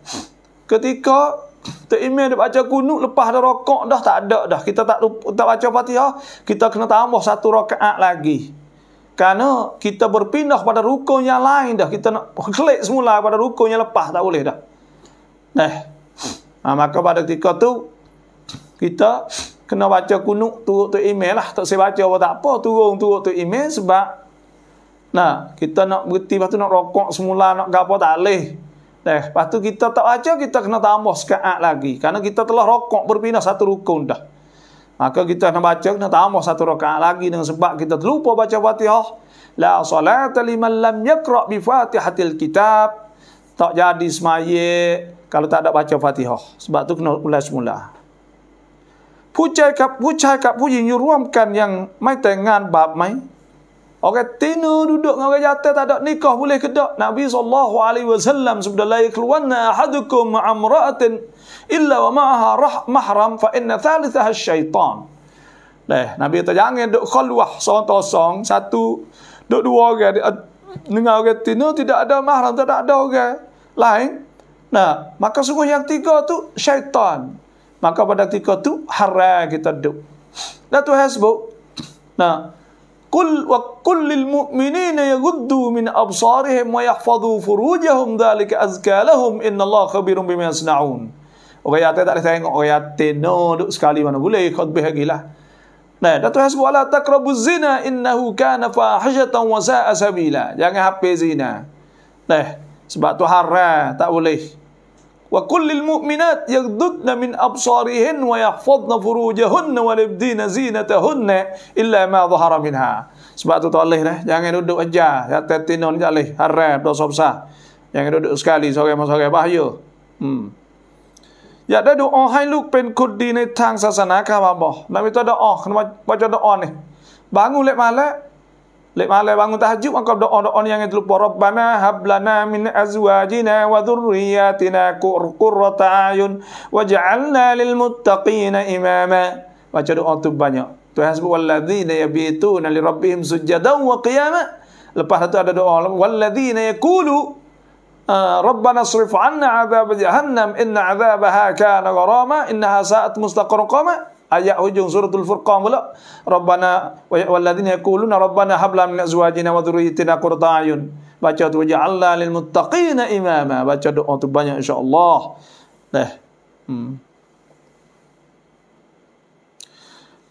Speaker 1: Ketika Tok Imam dia baca kunung lepas dah rokok dah tak ada dah. Kita tak tak baca Fatihah, kita kena tambah satu rakaat lagi. Karena kita berpindah pada rukun yang lain dah. Kita nak klik semula pada rukun yang lepas tak boleh dah. Dah Ha, maka pada ketika tu kita kena baca kunuk turut tu email lah tak saya baca apa tak apa turun turut tu email sebab nah kita nak berhenti lepas tu nak rokok semula nak gapo tak leh Eh, lepas tu kita tak baca, kita kena tambah sekaat lagi. Karena kita telah rokok berpindah satu rukun dah. Maka kita nak baca, kena tambah satu rakaat lagi dengan sebab kita terlupa baca fatihah. La salata liman lam yakra' bi fatihatil kitab. Tak jadi semayik kalau tak ada baca fatihah. Sebab tu kena mulai semula. -mula. ผู้ชายกับผู้ชายกับผู้หญิงอยู่ร่วมกันยังไม่แต่งงานบาปไหมโอเคตีนูดูดงกยาเตตาดนี่ก็บุเลกดนบีสุลลัลฮุอะลัยวะสัลลัมสุบดะลัยคลวนะฮะดุกุมอัมราตินอิลลาวะมาฮะรห์มหรัมฟะอินนะทาลิธะฮะชัยตอนเนบีตะยังเงดคอลวะซอนต่อ2 1ดุดูโอเกนึงเอาเกตินู tidak ada mahram tidak ada โอเค lain nah maka sungguh yang tiga tu syaitan Maka pada ketika itu harra kita duduk. Dan tu sebut. Nah, kul wa kullil mu'minina yaguddu min absarihim wa yahfadhu furujahum dhalika azka lahum inna Allah khabirum bima yasna'un. Orang yatim tak ada tengok orang yatim no duk sekali mana boleh khutbah gila. Nah, Datuk Hasbu ala takrabu zina innahu kana fahishatan wa sa'a sabila. Jangan hape zina. Nah, sebab tu haram tak boleh wa kullil mu'minat yaghdudna min absarihin wa yahfadna furujahunna wa libdina zinatahunna illa ma zahara minha sebab tu toleh lah jangan duduk aja ya tetinon je alih haram dosa besar jangan duduk sekali seorang masuk seorang bahaya hmm อยากได้ดูอ๋อให้ลูกเป็นคนดีในทางศาสนาครับบอกนบีตัวดออกนบีตัวดออนี่บางูเล็มาแล้ว ya, Lek malah bangun tahajud maka doa-doa yang itu lupa rabbana hablana min azwajina wa dzurriyyatina qurrata ayun waj'alna lil muttaqina imama. Baca doa tu banyak. Tuhan sebut walladzina yabituna li rabbihim sujadan wa qiyama. Lepas itu ada doa walladzina yaqulu ربنا اصرف عنا عذاب جهنم إن عذابها كان غراما إنها ساءت مستقر قاما ayat hujung suratul furqan pula rabbana walladzina yaquluna rabbana hab lana min azwajina wa dhurriyyatina qurrata baca tu ja'alna lil muttaqina imama baca doa tu banyak insyaallah dah eh, hmm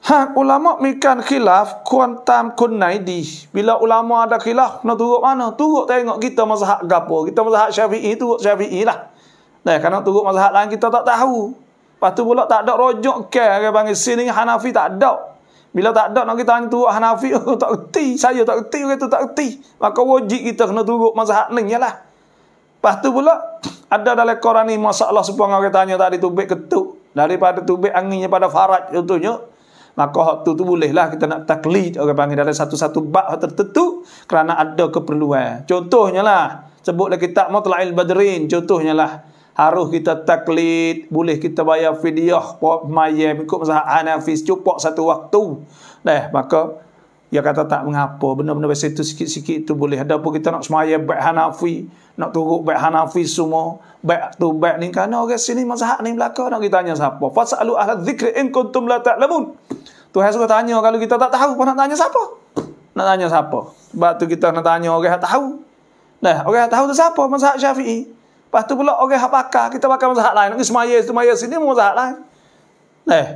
Speaker 1: Ha, ulama mikan khilaf kuantam kunai di. Bila ulama ada khilaf, nak turut mana? Turut tengok kita mazhab gapo. Kita mazhab syafi'i, turut syafi'i lah. Nah, eh, kerana turut mazhab lain kita tak tahu. Lepas tu pula tak ada rojok ke orang panggil sini Hanafi tak ada. Bila tak ada nak kita tu Hanafi oh, tak reti, saya tak reti orang tu tak reti. Maka wajib kita kena turut mazhab ni jelah. Lepas tu pula ada dalam Quran ni masalah sepuang orang tanya tadi tu tubik ketuk daripada tu tubik anginnya pada faraj contohnya maka waktu tu bolehlah kita nak taklid orang panggil dalam satu-satu bab tertentu kerana ada keperluan contohnya lah sebutlah kitab Mutla'il Badrin contohnya lah harus kita taklid, boleh kita bayar fidyah mayem. ikut mazhab anafis cukup satu waktu. Dah, maka dia kata tak mengapa, benar-benar biasa itu sikit-sikit itu boleh. Ada pun kita nak semaya baik Hanafi, nak turut baik Hanafi semua, baik tu baik ni kan. Orang sini mazhab ni belakang nak kita tanya siapa. Fasalu ahad zikri in kuntum la ta'lamun. Tuhan kita tanya kalau kita tak tahu, nak tanya siapa? Nak tanya siapa? Sebab tu kita nak tanya orang yang tahu. Nah, orang yang tahu tu siapa? Mazhab Syafi'i. Lepas tu pula orang okay, hak pakar, kita pakai mazhab lain. Ni semaya, semaya sini pun mazhab lain. Eh.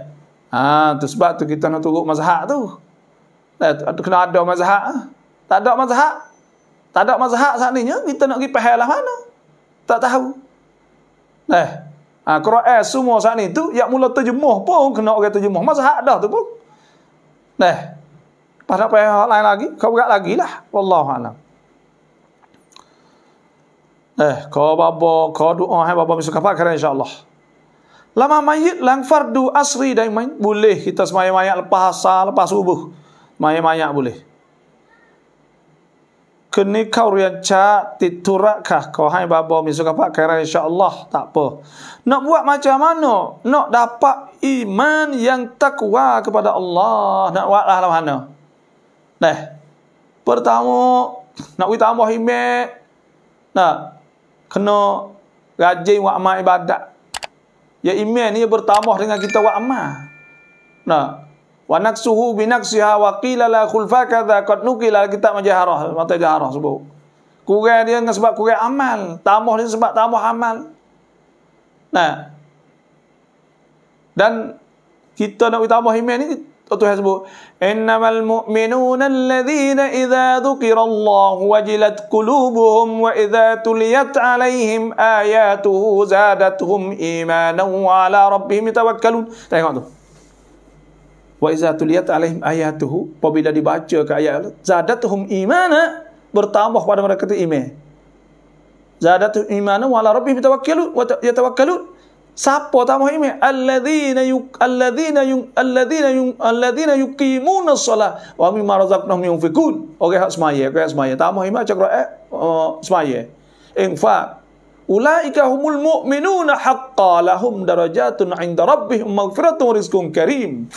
Speaker 1: Ha, tu sebab tu kita nak turut mazhab tu. Eh, tu kena ada mazhab. Ha. Tak ada mazhab. Tak ada mazhab saat ni, kita nak pergi pahal lah mana. Tak tahu. Eh. Ha, Quran eh, semua saat ni tu, yang mula terjemuh pun kena orang terjemuh. Mazhab dah tu pun. Eh. Pasal pahal lain lagi, kau berat lagi lah. Wallahualam. Eh, kau babo, kau doa oh, hai babo misuk apa kerana Allah. Lama mayit lang fardu asri dan main. Boleh kita semayang mayat lepas asal, lepas subuh. Mayat mayat boleh. Kini kau riaca titurak kah? Kau hai babo misuk apa kerana Allah Tak apa. Nak buat macam mana? Nak dapat iman yang takwa kepada Allah. Nak buat lah mana? Nah. Pertama, nak kita tambah iman. Nak kena rajin buat amal ibadat. Ya iman ni bertambah dengan kita buat amal. Nah, wa naqsuhu bi naqsiha wa qila la khulfa kadza qad nuqila kitab majharah, mata jaharah sebut. Kurang dia dengan sebab kurang amal, tambah dia sebab tambah amal. Nah. Dan kita nak bertambah iman ni تحسبوا إنما المؤمنون الذين إذا ذكر الله وجلت قلوبهم وإذا تليت عليهم آياته زادتهم إيمانا وعلى ربهم يتوكلون Wa iza tuliyat alaihim ayatuhu apabila dibaca ke ayat Allah zadatuhum imana bertambah pada mereka itu iman. Zadatuhum imana wa ala rabbihim yatawakkalun wa yatawakkalun Sapo ta muhimmi alladhina yuk alladhina yung alladhina yung alladhina yuqimuna as-salah wa mimma razaqnahum yunfikun. Okey hak semaya, okey hak semaya. Ta muhimmi cakap eh semaya. Infak. Ulaika humul mu'minuna haqqan lahum darajatun 'inda rabbihim maghfiratun wa rizqun karim.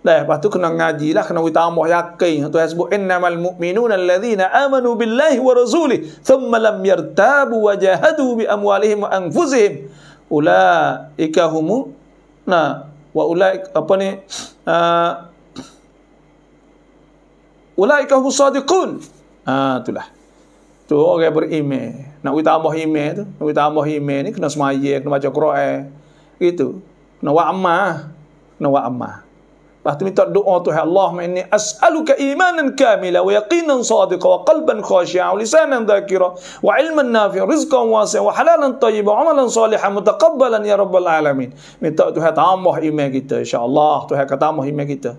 Speaker 1: Lah, lepas tu kena ngaji lah, kena tambah yakin. Tuhan sebut innamal mu'minuna alladhina amanu billahi wa rasulih, thumma lam yartabu wa jahadu bi amwalihim wa anfusihim. ulaika humu na wa ulaik apa ni uh, ulaika humu sadiqun ha itulah tu orang beriman nak kita tambah iman tu nak kita tambah iman ni kena semaya kena baca Quran gitu kena wa'ma kena wa'ma Lepas tu minta doa tu hai Allah ini as'aluka imanan kamila wa yaqinan sadiqa wa qalban khashia wa lisanan dhakira wa ilman nafi'a rizqan wasi'a wa halalan tayyiba wa amalan salihan mutaqabbalan ya rabbal alamin. Minta tu hai tambah iman kita insyaallah tu hai kata tambah iman kita.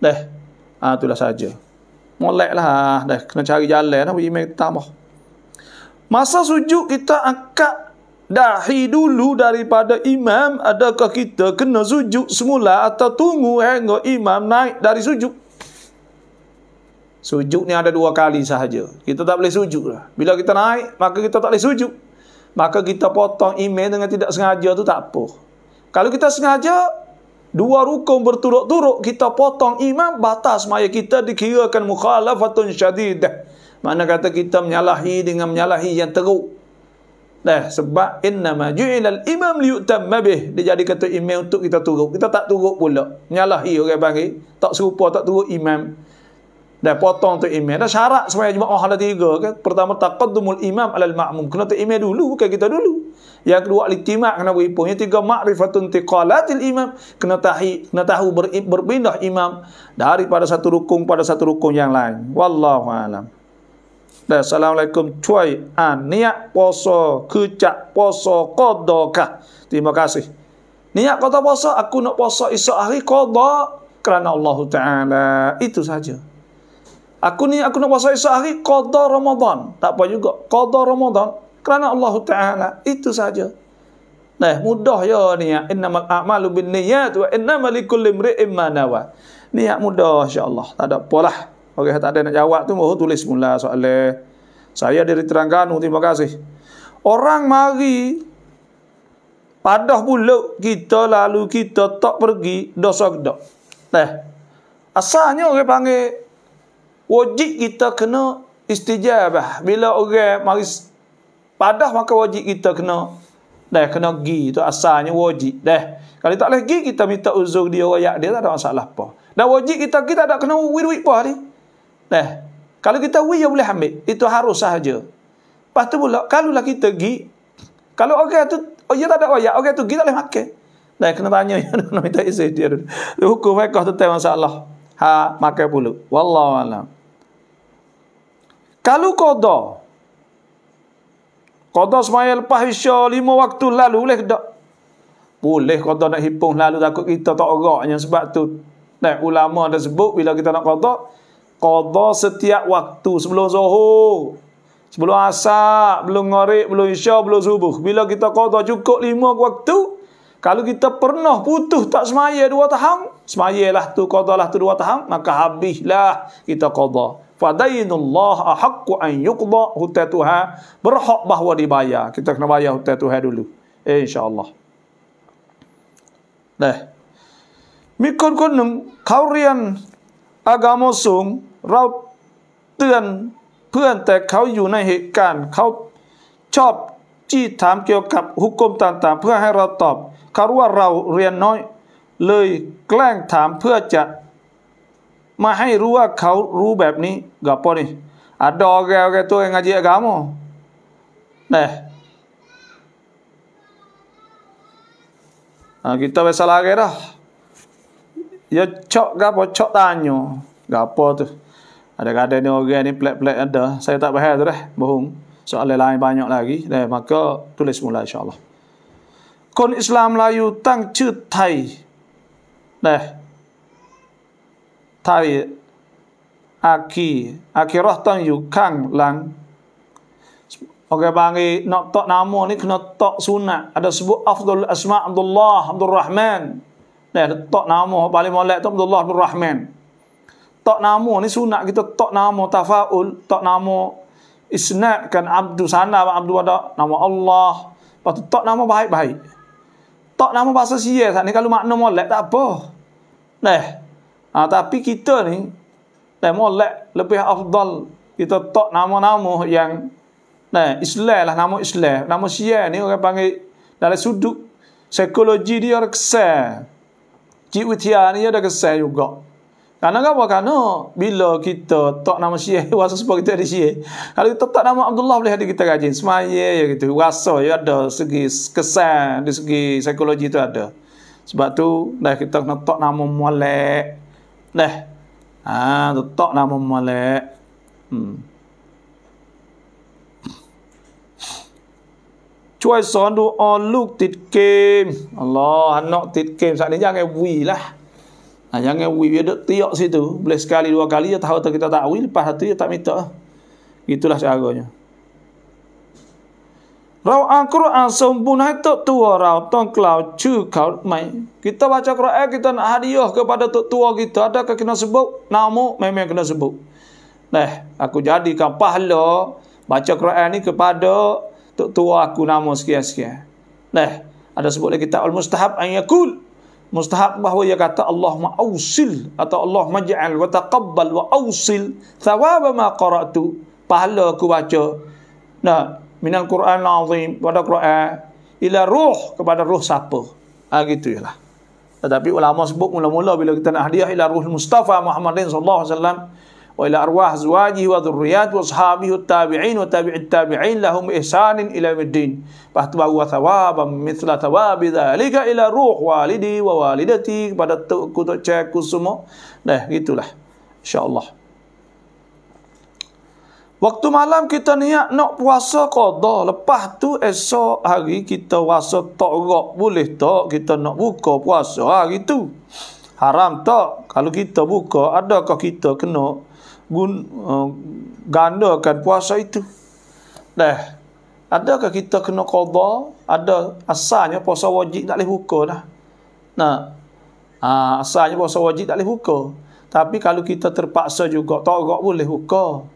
Speaker 1: Dah. Ah ha, itulah saja. Molatlah ha, dah kena cari jalan dah iman tambah. Masa sujud kita angkat Dahi dulu daripada imam adakah kita kena sujud semula atau tunggu hingga imam naik dari sujud? Sujud ni ada dua kali sahaja. Kita tak boleh sujud lah. Bila kita naik, maka kita tak boleh sujud. Maka kita potong imam dengan tidak sengaja tu tak apa. Kalau kita sengaja, dua rukun berturut-turut, kita potong imam, batas maya kita dikirakan mukhalafatun syadidah. Mana kata kita menyalahi dengan menyalahi yang teruk. Nah, sebab innama ju'ilal imam liyutam mabih. Dia jadi kata imam untuk kita turut. Kita tak turut pula. Nyalah iya orang panggil. Tak serupa, tak turut imam. Dah potong tu imam. Dah syarat supaya jemaah ada tiga. Kan? Pertama, taqaddumul imam alal ma'mum. Kena tu imam dulu, bukan kita dulu. Yang kedua, litimak kena beripun. Yang tiga, ma'rifatun tiqalatil imam. Kena, tahi, kena tahu ber, berpindah imam daripada satu rukun pada satu rukun yang lain. Wallahu Wallahu'alam. Assalamualaikum cuai aniak poso kecak poso kodoka. Terima kasih. Niat kata poso, aku nak poso esok kodok kerana Allah Ta'ala. Itu saja. Aku ni aku nak puasa esok hari qada Ramadan. Tak apa juga. Qada Ramadan kerana Allah Taala. Itu saja. Nah, mudah ya ni ya. Innamal a'malu binniyat wa innamal likulli imri'in ma Niat mudah Syallallahu allah Tak ada polah. Okey, tak ada nak jawab tu, mahu oh, tulis mula soalan. Saya dari Terengganu, oh, terima kasih. Orang mari padah buluk kita lalu kita tak pergi dosa gedak. Teh. Asalnya orang panggil wajib kita kena istijabah. Bila orang mari padah maka wajib kita kena dah kena pergi tu asalnya wajib dah kalau tak boleh pergi kita minta uzur dia rakyat dia tak ada masalah apa dan wajib kita kita tak kena wiri-wiri apa ni Nah, kalau kita tahu ya boleh ambil, itu harus sahaja. Lepas tu pula, kalau lah kita pergi, kalau orang okay, tu, oh ya tak ada orang, orang tu pergi tak boleh makan. Dah kena tanya, nak minta izin dia dulu. Hukum fekoh tu tak masalah. Ha, makan pula. Wallahu alam. Kalau kodo, kodo semuanya lepas isya lima waktu lalu, boleh ke tak? Boleh kodo nak hipung lalu, takut kita tak orangnya sebab tu. Nah, ulama ada sebut bila kita nak kodok, Qadha setiap waktu sebelum zuhur. Sebelum asar, belum ngorek, belum isya, belum subuh. Bila kita qadha cukup lima waktu. Kalau kita pernah putus tak semaya dua tahun. Semayalah tu qadha lah tu dua tahun. Maka habislah kita qadha. Fadainullah ahakku an yukba hutai Tuhan. Berhak bahawa dibayar. Kita kena bayar hutai Tuhan dulu. Eh, InsyaAllah. Nah. Mikun kunum kaurian agama sung เราเตือนเพื่อนแต่เขาอยู่ในเหตุการณ์เขาชอบจี้ถามเกี่ยวกับฮุกกลมต่าง ๆ เพื่อให้เราตอบเขารู้ว่าเราเรียนน้อย เลยแกล้งถามเพื่อจะมาให้รู้ว่าเขารู้แบบนี้กับปอนี่อะดอแกแกตัวเองอาจีกามอเนี่ย kita biasa lagi dah ya cok gapo cok tanyo gapo tuh Ada kadang ni orang ni pelik-pelik ada. Saya tak faham tu dah. Bohong. Soalan lain banyak lagi. Dan eh, maka tulis mula insyaAllah. Kon Islam layu tang cu Thai. Dah. Eh, thai. Aki. Aki roh tang yu kang lang. Orang okay, panggil nak tak nama ni kena tak sunat. Ada sebut Afdul Asma' Abdullah Abdul Rahman. Eh, dah tak nama. Paling malak tu Abdullah Abdul Rahman tak nama ni sunat kita tak nama tafaul, tak nama isnadkan abdu sana abang abdu ada nama Allah. Lepas tu tak nama baik-baik. Tak nama bahasa sia sat ni kalau makna molek tak apa. Neh. Ha, tapi kita ni dah molek lebih afdal kita tak nama-nama yang neh Islam lah nama Islam. Nama sia ni orang panggil dari sudut psikologi dia kesal. Cik Wittia ni dia kesal juga. Karena kan apa? Karena bila kita tak nama syih, rasa sebab kita ada syih. Kalau kita tak nama Abdullah boleh ada kita rajin. semuanya, ya gitu. Rasa ya ada segi kesan, di segi psikologi itu ada. Sebab tu dah kita kena tak nama mualek. Dah. Ha, tu tak nama mualek. Hmm. Cuai son du on oh, look tit kem. Allah, anak tit kem. Saat ni jangan wui lah. Ha, jangan dia duduk tiak situ. Boleh sekali dua kali dia tahu kita tak awil. Lepas itu dia tak minta. Itulah caranya. Rau Al-Quran sempurna itu tua rau. tong Tuan kelau kau mai. Kita baca Quran kita nak hadiah kepada tu tua kita. ke kena sebut? nama, memang kena sebut. Nah, aku jadi jadikan pahala baca Quran ni kepada tu tua aku nama sekian-sekian. Nah, ada sebut lagi kita al-mustahab an mustahab bahawa ia kata Allahumma ausil atau Allahumma ja'al wa taqabbal wa ausil thawaba ma qara'tu pahala aku baca nah minal quran azim pada quran ila ruh kepada ruh siapa ha gitu jelah tetapi ulama sebut mula-mula bila kita nak hadiah ila ruh mustafa Muhammadin sallallahu alaihi wasallam وإلى أرواح زواجه وذريات وأصحابه التابعين وتابع التابعين لهم إحسان إلى الدين فأتبعوا ثوابا مثل ثواب ذلك إلى روح والدي ووالدتي بعد التشاك السمو نه gitu lah إن شاء الله Waktu malam kita niat nak puasa qada lepas tu esok hari kita puasa tok rok boleh tok kita nak buka puasa hari tu haram tak kalau kita buka adakah kita kena gun, uh, eh, gandakan puasa itu. Dah. Adakah kita kena qada? Ada asalnya puasa wajib tak boleh buka dah. Nah. Ha, asalnya puasa wajib tak boleh buka. Tapi kalau kita terpaksa juga tak gerak boleh hukum.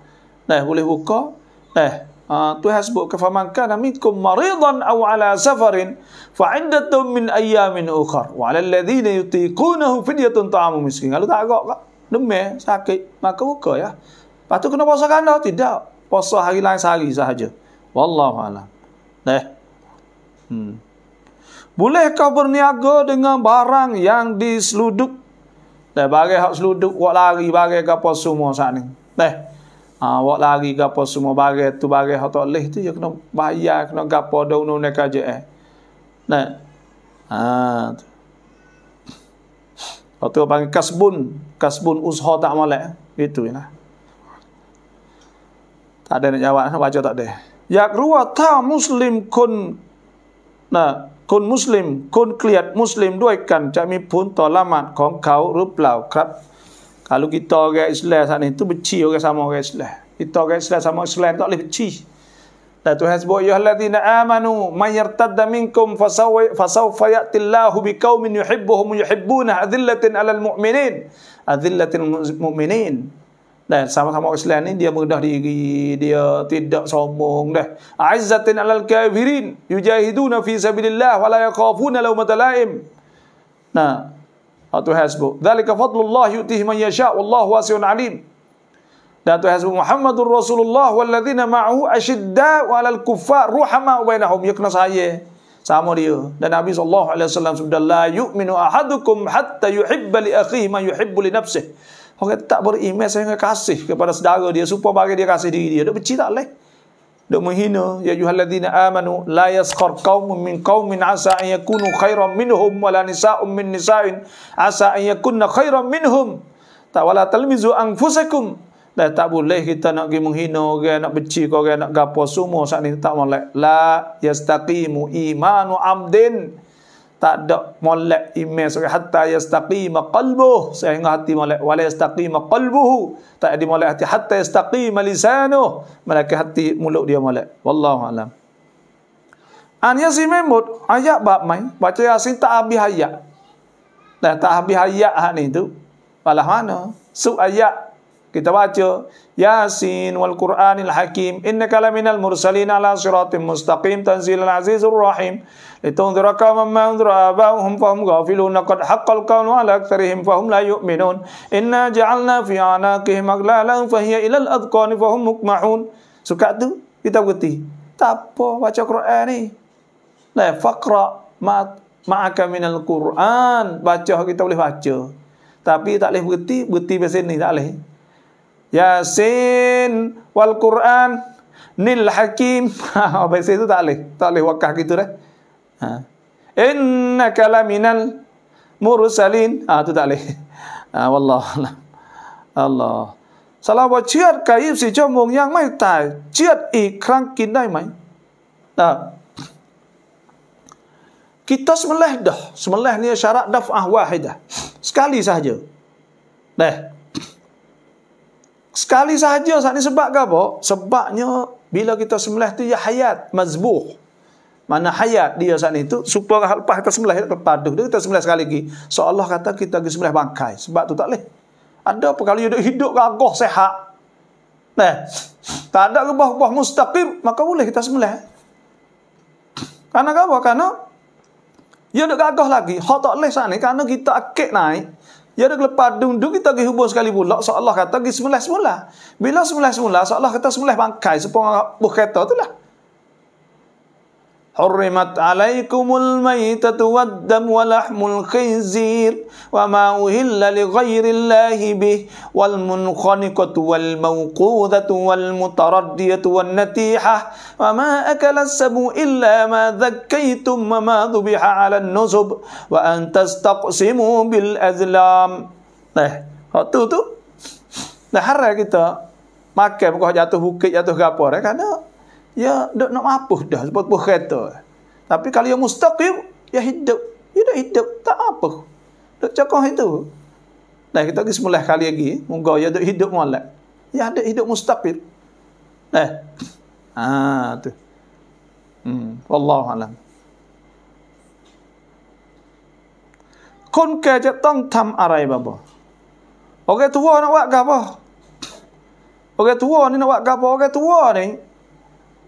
Speaker 1: Dah boleh hukum. Dah. Ha, tu yang sebut ke faman kana maridan aw ala safarin fa indatum min ayamin ukhar wa ala alladhina yutiqunahu fidyatun ta'amu miskin. Kalau tak gerak demam, sakit, maka buka ya. Lepas tu kena puasa dah Tidak. Puasa hari lain sehari sahaja. Wallahu a'lam. Dah. Hmm. Boleh kau berniaga dengan barang yang diseludup. Dah barang hak seluduk, wak lari barang apa semua saat ni. Eh. Ah, ha, wak lari apa semua barang tu barang hak tak leh tu je ya kena bayar, kena gapo daun-daun eh. nak aja Dah. Ah. Ha. Waktu orang panggil kasbun, kasbun uzha tak malak. Itu ya. Tak ada nak jawab, baca tak ada. Yak ruwa ta muslim kun nah kun muslim kun kliat muslim duaikan cami pun tolamat kong kau ruplau krap kalau kita orang Islam sana itu beci orang sama orang Islam kita orang Islam sama Islam tak boleh beci Lalu Tuhan sebut, Yuhalladzina amanu mayartadda minkum fasawfa ya'tillahu biqawmin yuhibbuhum yuhibbuna adillatin alal mu'minin. Adillatin mu'minin. Dan sama-sama Islam ni dia mudah diri, dia tidak sombong dah. Aizzatin alal kafirin yujahiduna fi sabilillah wa la yaqafuna law matalaim. Nah, Tuhan sebut, "Dzalika fadlullah yutihi man yasha' wallahu wasi'un 'alim." Dan tu hasbu Muhammadur Rasulullah walladzina ma'ahu asyidda'u 'alal kuffar ruhama bainahum. yakna kena saya. Sama dia. Dan Nabi sallallahu alaihi wasallam sudah la yu'minu ahadukum hatta yuhibba li akhihi ma yuhibbu li nafsihi. Orang kata tak beriman saya kasih kepada saudara dia supaya bagi dia kasih diri dia. Dia benci tak leh. Dia menghina ya ayyuhalladzina amanu la yaskhar qaumun min qaumin asa an yakunu khairan minhum wala nisa'un min nisa'in asa an yakunna khairan minhum. tawala talmizu anfusakum Dah tak boleh kita nak pergi menghina orang, nak benci orang, nak gapo semua saat ni tak molek. La yastaqimu imanu amdin. Tak ada molek iman seorang hatta yastaqima qalbuh sehingga hati molek wala yastaqima qalbuhu. Tak ada molek hati hatta yastaqima lisanu. Malaki hati mulut dia molek. Wallahu alam. An Yasin Mahmud ayat bab mai baca Yasin tak habis ayat. Dah tak habis ayat hak ni tu. Malah mana? su ayat kita baca Yasin wal Quranil Hakim innaka laminal mursalin ala siratim mustaqim tanzilal azizur rahim litunzira qauman ma unzira aba'uhum fahum ghafilun qad haqqal qawlu ala aktharihim fahum la yu'minun inna ja'alna fi anaqihim aghlalan fahiya ilal adqani fahum mukmahun suka tu kita berhenti tak apa baca Quran ni la faqra ma'aka minal Quran baca kita boleh baca tapi tak boleh berhenti berhenti biasa ni tak boleh Yasin wal Quran nil hakim. Apa itu tak leh. Tak leh wakah gitu dah. Ha. Innaka laminal mursalin. Ah ha, tu tak leh. Ha, wallah. Allah. Salah buat ciat kaib si jomong yang mai tai. Ciat ikrang kin dai mai. Ha. Kita semelah dah. Semelah ni syarat daf'ah wahidah. Sekali sahaja. Dah. Sekali sahaja saat ni sebab ke apa? Sebabnya bila kita sembelih tu ya hayat mazbuh. Mana hayat dia saat ni tu supaya lepas kita sembelih terpadu. Dia kita sembelih sekali lagi. So Allah kata kita pergi sembelih bangkai. Sebab tu tak boleh. Ada apa kalau hidup hidup agoh sehat. Nah, eh, tak ada rubah-rubah mustaqim maka boleh kita sembelih. Karena apa? Karena dia ya nak gagah lagi. Hak tak boleh saat ni. Karena kita akik naik. Ya dah lepas dunduk kita pergi hubung sekali pula. So Allah kata pergi semula-semula. Bila semula-semula, Allah kata semula bangkai. Sepuluh orang buh kereta tu lah. حرمت عليكم الميتة والدم ولحم الخنزير وما أهل لغير الله به والمنخنقة والموقوذة والمتردية والنتيحة وما أكل السبو إلا ما ذكيتم وما ذبح على النسب وأن تستقسموا بالأزلام Nah, kalau tu tu dah haram kita makan bukan ya dok nak apa dah sebab buh kereta. Tapi kalau yang mustaqim, ya hidup. Ya dok hidup, tak apa. Dok cakap itu. Dah kita pergi semula kali lagi, moga ya dok hidup molek. Ya ada hidup mustaqim. Eh. Ha tu. Hmm, wallahu alam. Kon ke je tong tam arai baba. Orang tua nak buat apa? Orang tua ni nak buat apa? Orang tua ni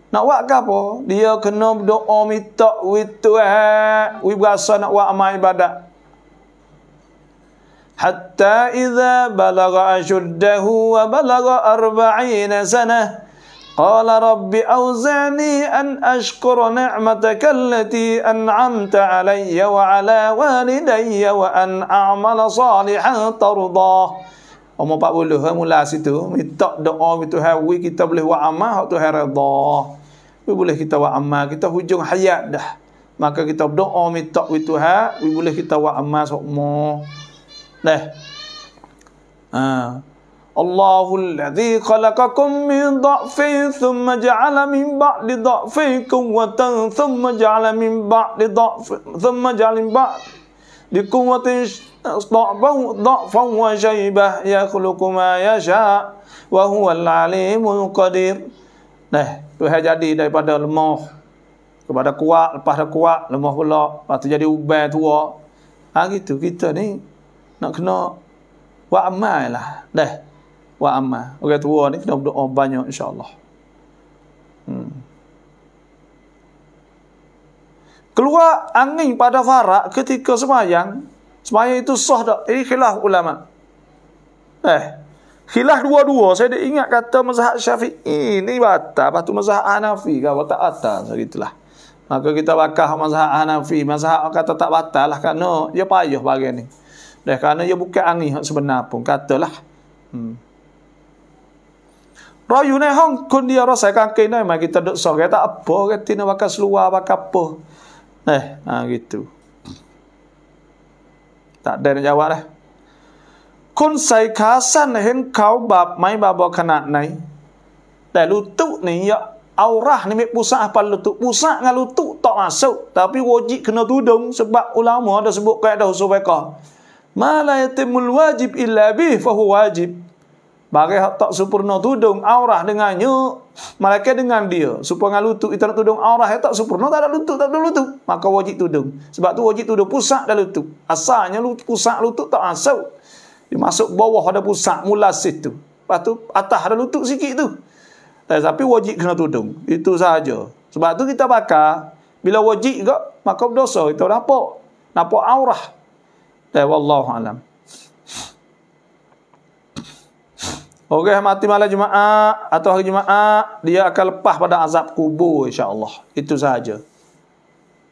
Speaker 1: Nak buat ke apa? Dia kena berdoa minta wituah. Wi berasa nak buat amal ibadat. Hatta idza balagha ashuddahu wa balagha arba'ina sanah. قال رب أوزعني أن أشكر نعمتك التي أنعمت علي وعلى والدي وأن أعمل صالحا ترضاه Umur 40 mula situ minta doa Tuhan kita boleh buat amal hak Tuhan redha. we boleh kita buat amal kita hujung hayat dah maka kita doa minta wi Tuhan we boleh kita buat amal sokmo dah ha Allahu alladhi khalaqakum min dha'fin thumma ja'ala min ba'di dha'fin quwwatan thumma ja'ala min ba'di dha'fin thumma ja'ala min ba'di dikumatin Dha'fan da wa shaybah Yakhluku ma yasha Wa huwa al-alimul qadir Nah, Tuhan jadi daripada lemah kepada kuat, lepas dah kuat, lemah pula, lepas tu jadi uban tua. Ha gitu kita ni nak kena buat amal lah. Dah. Buat amal. Orang tua ni kena berdoa banyak insya-Allah. Hmm. Keluar angin pada farak ketika semayang, semayang itu sah tak? Ini khilaf ulama. Eh, Khilaf dua-dua saya dah ingat kata mazhab Syafi'i ni batal, lepas tu mazhab Hanafi ke apa tak atas gitulah. Maka kita bakah mazhab Hanafi, mazhab kata tak batal lah kan. No, dia payah bagian ni. Dah kerana dia bukan angin yang sebenar pun katalah. Hmm. Rayu ni hong kun dia rasa kan kena mai kita dok sore tak apa kata nak bakal seluar bakal apa. Eh, ha gitu. Tak ada nak jawab dah. คนใส่ขาสั้นเห็นเขาบาปไหมบาบอขนาดไหนแต่ลุตุนี่ยเอาราห์นี่มีปุสะปัลลุตุปุสะงาลุตุต่อมาสุแต่พี่วจิคณะทุดงสบักอุลามะได้สบุกแก่ดาวสุเวกมาลายติมุลวาจิบอิลลาบีฟะฮุวาจิบบาเกฮตอสุปรณทุดงเอาราห์ดงานยูมาเลคะดงานเดียวสุปงาลุตุอิตรทุดงเอาราห์ฮตอสุปรณตาดาลุตุตาดาลุตุมาคะวจิทุดงสบักทุวจิทุดงปุสะดาลุตุอาซานยาลุปุสะลุตุต่อมาสุ dia masuk bawah ada pusat mula situ. Lepas tu atas ada lutut sikit tu. Tapi wajib kena tudung. Itu saja. Sebab tu kita bakar. Bila wajib juga, maka berdosa. Kita nampak. Nampak aurah. Tapi eh, Wallahu alam. Okay, mati malam jemaah atau hari Jumaat, dia akan lepas pada azab kubur insya-Allah. Itu saja.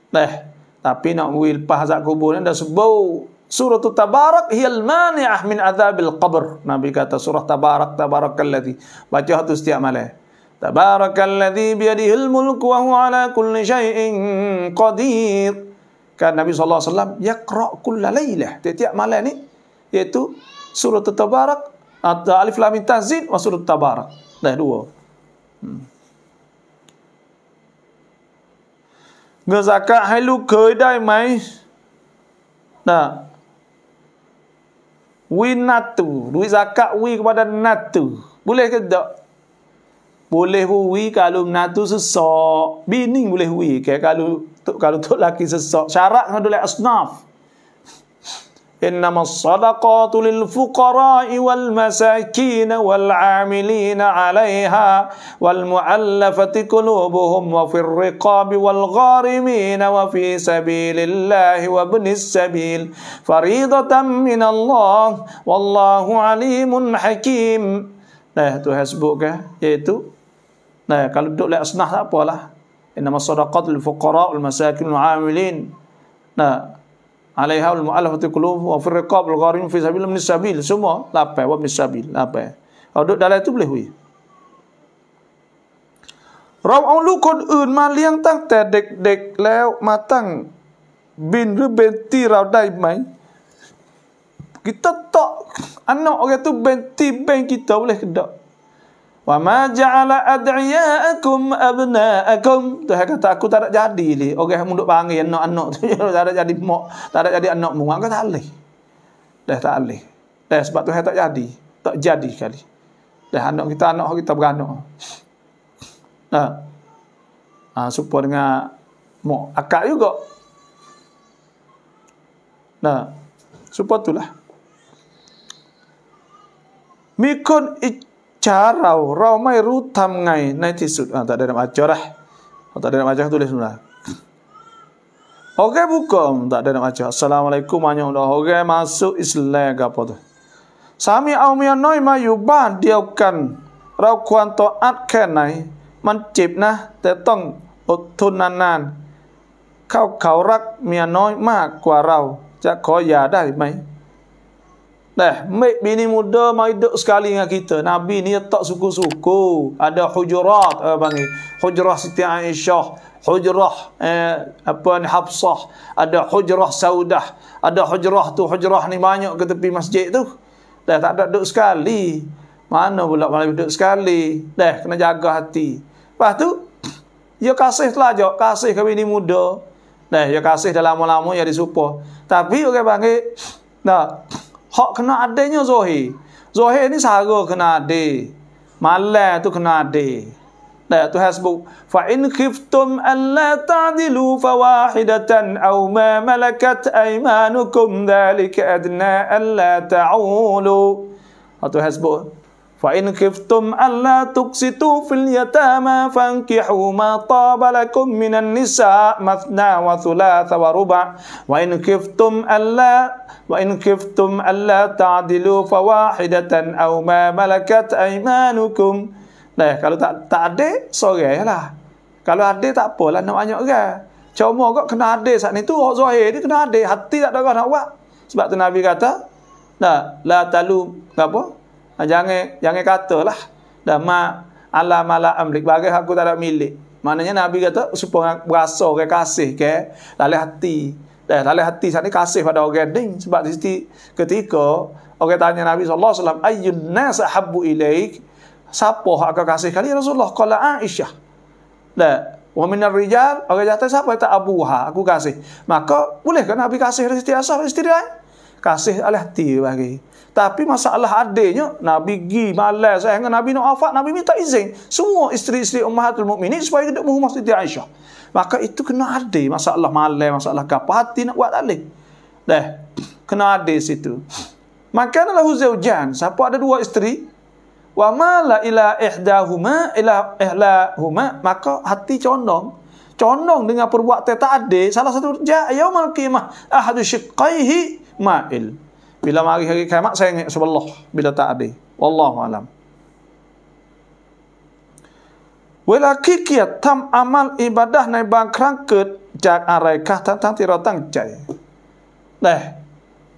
Speaker 1: Teh, tapi nak pergi lepas azab kubur ni dah sebut Surah Tabarak hiyal mani'ah min azabil qabr. Nabi kata surah Tabarak, Tabarak Tabarakalladhi. Baca itu setiap malam. Tabarakalladhi biyadihil mulk wa hu ala kulli syai'in qadir. Kan Nabi SAW, yakra' kulla laylah. Tiap malam ni, iaitu surah Tabarak, Alif Lamin Tazid wa surah Tabarak. Dah dua. Hmm. Người hai lu hay lúc cưới đây natu, duit zakat wi kepada natu. Boleh ke tak? Boleh wi kalau natu sesak. Bini boleh wi ke kalau kalau tu laki sesak. Syarat ngadu lek asnaf. إنما الصدقات للفقراء والمساكين والعاملين عليها والمؤلفة قلوبهم وفي الرقاب والغارمين وفي سبيل الله وابن السبيل فريضة من الله والله عليم حكيم Nah, itu hasbuk yaitu Nah, kalau duduk lihat senah tak apalah. Inna masyarakat al fuqara al masakin al amilin. Nah, alaiha al mu'allafati qulub wa fi riqab al gharim fi sabil min sabil semua lape wa min sabil lape kalau duduk dalam itu boleh hui Rau au lu kon eun ma liang tang te dek dek leo ma tang bin ru ben ti rau dai mai kita tok anak orang tu ben ti ben kita boleh kedak Wa ma ja'ala ad'iyakum abna'akum. Tu hak kata aku tak ada jadi ni. Orang yang munduk panggil anak-anak tu tak ada jadi mak, tak ada jadi anak mung aku tak alih. Dah tak alih. Dah sebab tu tak jadi. Tak jadi kali. Dah anak kita anak kita beranak. Nah. Ha, ha supaya dengan mak akak juga. Nah. Ha. support itulah. Mikun ich จาเราเราไม่รู้ทำไงในที่สุดอ่าตัดเดนอาจารย์ตัดเดนอาจารย์ตุลิสุนะโอเคบุกมตัดเดนอาจารย์สลามุอะลัยกุมานยองดอโอเคมาสู่อิสลามกับพอดสามีเอาเมียน้อยมาอยู่บ้านเดียวกันเราควรต่ออัดแค่ไหนมันจีบนะแต่ต้องอดทนนานๆเข้าเขารักเมียน้อยมากกว่าเราจะขออย่าได้ไหม Nah, mek bini muda mai duduk sekali dengan kita. Nabi ni tak suku-suku. Ada hujurat eh, bang. Hujrah Siti Aisyah, hujrah eh, apa ni Hafsah, ada hujrah Saudah, ada hujrah tu, hujrah ni banyak ke tepi masjid tu. Dah tak ada duduk sekali. Mana pula malah duduk sekali. Dah kena jaga hati. Lepas tu dia ya kasih telah jok, kasih ke bini muda. Nah, dia ya kasih dalam lama-lama dia ya disupah. Tapi orang okay, panggil nah Hak kena adanya zahir. Zahir ni sahara kena ada. Malah tu kena ada. Dan tu hasbuk. Fa in khiftum an la ta'dilu fa wahidatan aw ma malakat aymanukum dhalika adna an la ta'ulu. Atau hasbuk. Fa in khiftum alla tuksitu fil yatama fankihu ma tabalakum lakum minan nisa mathna wa thulatha wa ruba wa in khiftum alla wa in khiftum alla ta'dilu fa aw ma malakat aymanukum Nah kalau tak tak ada sorelah. Kalau ada tak apalah nak banyak orang. Cuma kau kena ada saat ni tu hak zahir ni kena ada hati tak ada orang nak buat. Sebab tu Nabi kata, nah la talu apa? Ha, jangan jangan katalah dah ma ala mala amlik bagi aku tak ada milik. Maknanya Nabi kata supaya berasa orang kasih ke dalam hati. Dah eh, dalam hati sana kasih pada orang ding sebab di situ ketika orang tanya Nabi sallallahu alaihi wasallam ayyun nas habbu ilaik? Siapa hak kau kasih kali ya, Rasulullah qala Aisyah. Dah wa min ar-rijal orang kata siapa tak abuha aku kasih. Maka boleh kan Nabi kasih dari situ asal dari situ Kasih oleh hati bagi. Tapi masalah adanya Nabi pergi malas eh. dengan Nabi Nu'afat Nabi minta izin Semua isteri-isteri Ummahatul Mukminin Supaya duduk rumah Siti Aisyah Maka itu kena ada masalah malas Masalah kapati nak buat alih Dah Kena ada situ Maka adalah Zawjan Siapa ada dua isteri Wa ma la ila ihdahuma ila ihlahuma maka hati condong condong dengan perbuatan tak ada salah satu ja yaumul qiyamah ahadu syiqaihi mail bila hari-hari kiamat saya ingat sebelah bila tak ada. Wallahu alam. Walaki kiat tam amal ibadah nai bang krangket jak arai kah tantang tirotang cai. Teh.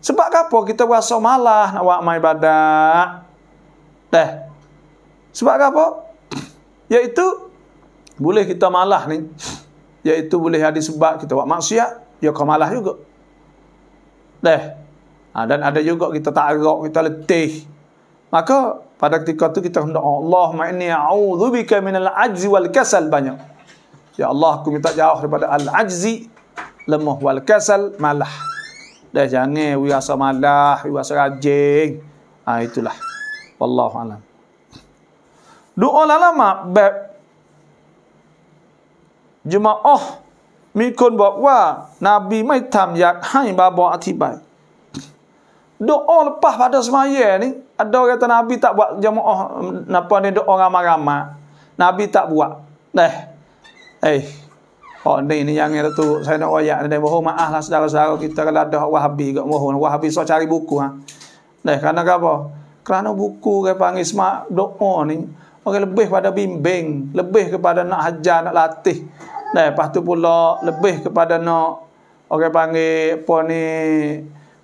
Speaker 1: Sebab apa kita rasa malah nak buat ibadah? Teh. Sebab apa? Yaitu boleh kita malah ni. Yaitu boleh ada sebab kita buat maksiat, ya kau malah juga. Teh. Ha, dan ada juga kita tak tarak, kita letih. Maka pada ketika tu kita hendak Allah ma'ni a'udzubika minal ajzi wal kasal banyak. Ya Allah aku minta jauh daripada al ajzi lemah wal kasal malah. Dah jangan we rasa malah, we rasa rajin. Ha, itulah. Wallahu alam. Doa lah lama bab jemaah oh, mikun buat nabi mai tam yak hai babo atibai. Doa lepas pada semaya ni, ada kata Nabi tak buat jemaah apa ni doa ramah-ramah. Nabi tak buat. Dah. Eh, eh. Oh ni ni yang tu saya nak wayak ni mohon maaf lah saudara-saudara kita kalau ada Wahabi gak mohon Wahabi so cari buku ha. Dah eh, kerana apa? Kerana buku ke panggil smart doa ni orang lebih pada bimbing, lebih kepada nak hajar, nak latih. Dah eh, lepas tu pula lebih kepada nak orang panggil apa ni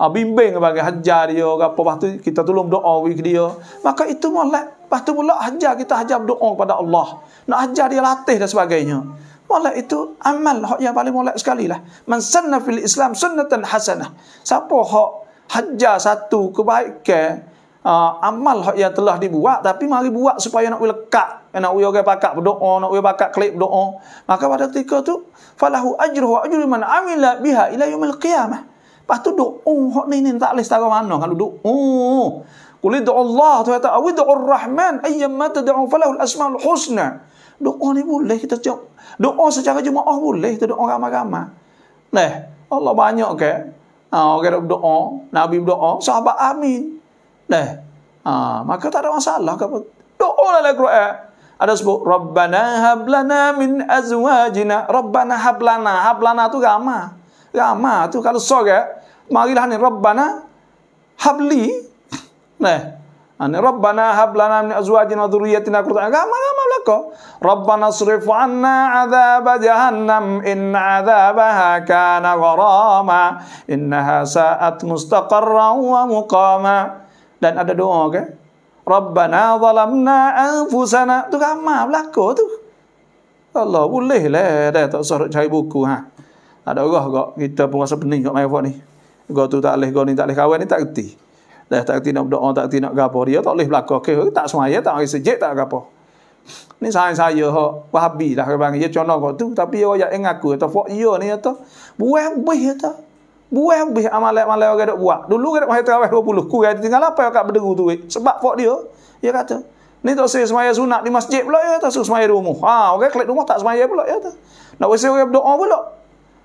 Speaker 1: uh, bimbing bagi hajar dia apa lepas tu kita tolong doa wik dia maka itu molek lepas tu pula hajar kita hajar doa kepada Allah nak hajar dia latih dan sebagainya molek itu amal hak yang paling molek sekali lah man sanna fil islam sunnatan hasanah siapa hak hajar satu kebaikan Uh, amal hak yang telah dibuat tapi mari buat supaya nak lekat nak uyo ge pakak berdoa nak uyo pakak klik berdoa maka pada ketika tu falahu ajru wa ajru man amila biha ila yaumil qiyamah Lepas tu duk oh hok ni ni tak leh setara mana kalau duk oh kulid du Allah tu kata awid du Rahman ayyamma tad'u falahu al-asmaul husna. Doa oh, ni boleh kita cakap. Doa oh, secara jemaah boleh kita doa ramai agama Neh, Allah banyak ke? Ha, orang okay, doa, Nabi berdoa, sahabat amin. Neh. Ha, maka tak ada masalah ke? Doa lah Al-Quran. Ada sebut Rabbana hablana min azwajina. Rabbana hablana. Hablana tu ramai. Ya ma tu kalau sore eh. marilah ni rabbana habli nah ani ah, rabbana hab lana min azwajina wa dhurriyyatina qurrata a'yun agama agama belako rabbana srif 'anna 'adzab jahannam in 'adzabaha kana gharama innaha sa'at mustaqarran wa muqama dan ada doa ke rabbana zalamna anfusana tu agama belako tu Allah boleh lah dah tak sorok cari buku ha ada orang kok kita pun rasa pening kat mikrofon ni. Gua tu tak leh, gua ni tak leh kawan ni tak reti. Dah tak reti nak berdoa, tak reti nak gapo dia tak leh belaka. okay, tak semaya, tak mari sejek tak gapo. Ni saya saya hok wahabi dah kau panggil contoh kau tu tapi orang yang ingat aku atau fok ya ni atau buah buih atau buah buih amalan-amalan orang dok buat. Dulu kan masa terawih 20 kurang tinggal apa kat berderu tu sebab fok dia dia kata ni tak saya semaya sunat di masjid pula ya tak semaya rumah. Ha orang kelik rumah tak semaya pula ya tu. Nak wesi orang doa pula.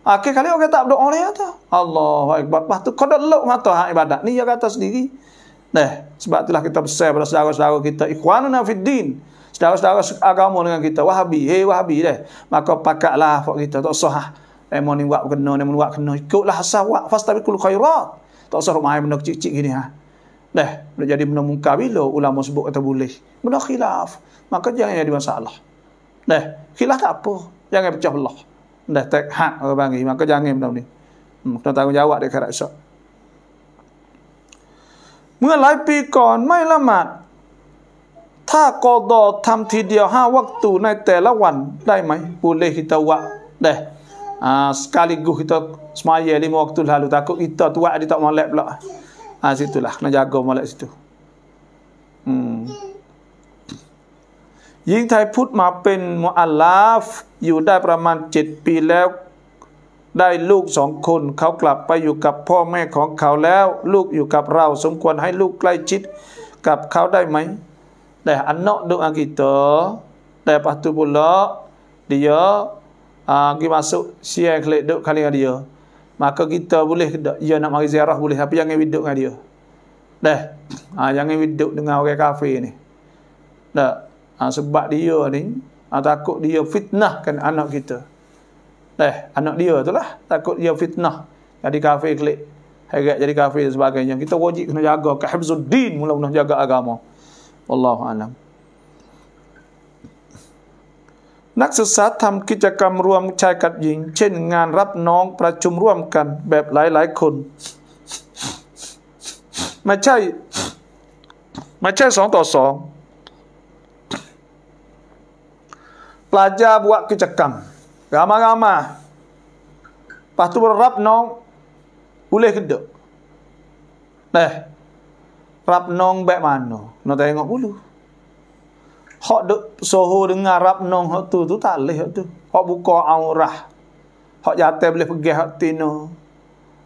Speaker 1: Akhir kali orang tak berdoa ni kata. Allahu Akbar. Lepas tu kau dah lelok mata hak ibadat. Ni dia kata sendiri. Nah, sebab itulah kita besar pada saudara-saudara kita. Ikhwanuna fiddin. Saudara-saudara agama dengan kita. Wahabi. Hei eh, wahabi deh. Maka pakatlah fok kita. Tak usah. Eh, ni buat kena, ni buat kena. Ikutlah asal buat. Fas tapi khairat. Tak usah rumah benda kecil-kecil gini. Ha. Deh, boleh jadi benda muka bila ulama sebut kata boleh. Benda khilaf. Maka jangan jadi masalah. Deh, khilaf tak apa. Jangan pecah Allah dah tak hak orang panggil maka jangan benda ni hmm, kena tanggungjawab dia karat sok mengalai pikon mai lamat ถ้ากอดอทำทีเดียวห้าวัตุในแต่ละวันได้ไหมบุเลฮิตาวะเดะอ่าสกาลิกุฮิตาสมัยเยลิมวัตุลฮาลุตากุอิตาตัวอดีตมาเล็บละอ่าสิทุลักนะจากโกมาเล็บสิทุหญิงไทยพุทธมาเป็นมุอัลลาฟอยู่ได้ประมาณเจ็ดปีแล้วได้ลูกสองคนเขากลับไปอยู่กับพ่อแม่ของเขาแล้วลูกอยู่กับเราสมควรให้ลูกใกล้ชิดกับเขาได้ไหมได้อันเนาะดูออากิโตแต่ปัตุบุลละเดียวอ่ากิมาสุเสียเคลดคาลิกาเดียว m a k ก kita boleh dia nak mari ziarah boleh t ย p i jangan widuk dengan d ไ a Dah. Ha, j ด n ง a n widuk dengan ่ r a n g kafir n ha, sebab dia ni ha, takut dia fitnahkan anak kita eh anak dia tu lah takut dia fitnah jadi kafir kelik hairat jadi kafir dan sebagainya kita wajib kena jaga ke hibzuddin mula kena jaga agama Allah alam nak sesat ทำกิจกรรมร่วมชายกับหญิงเช่นงานรับน้องประชุมร่วมกันแบบหลายๆคนไม่ใช่ไม่ใช่สองต่อสอง pelajar buat kecekam. Ramai-ramai. Lepas tu berap nong boleh ke tak? Eh. Rap nong baik mana? Nak tengok dulu. Hak duk soho dengar rap nong hak tu tu tak leh tu. Hak buka aurah. Hak jatuh boleh pergi hak tino.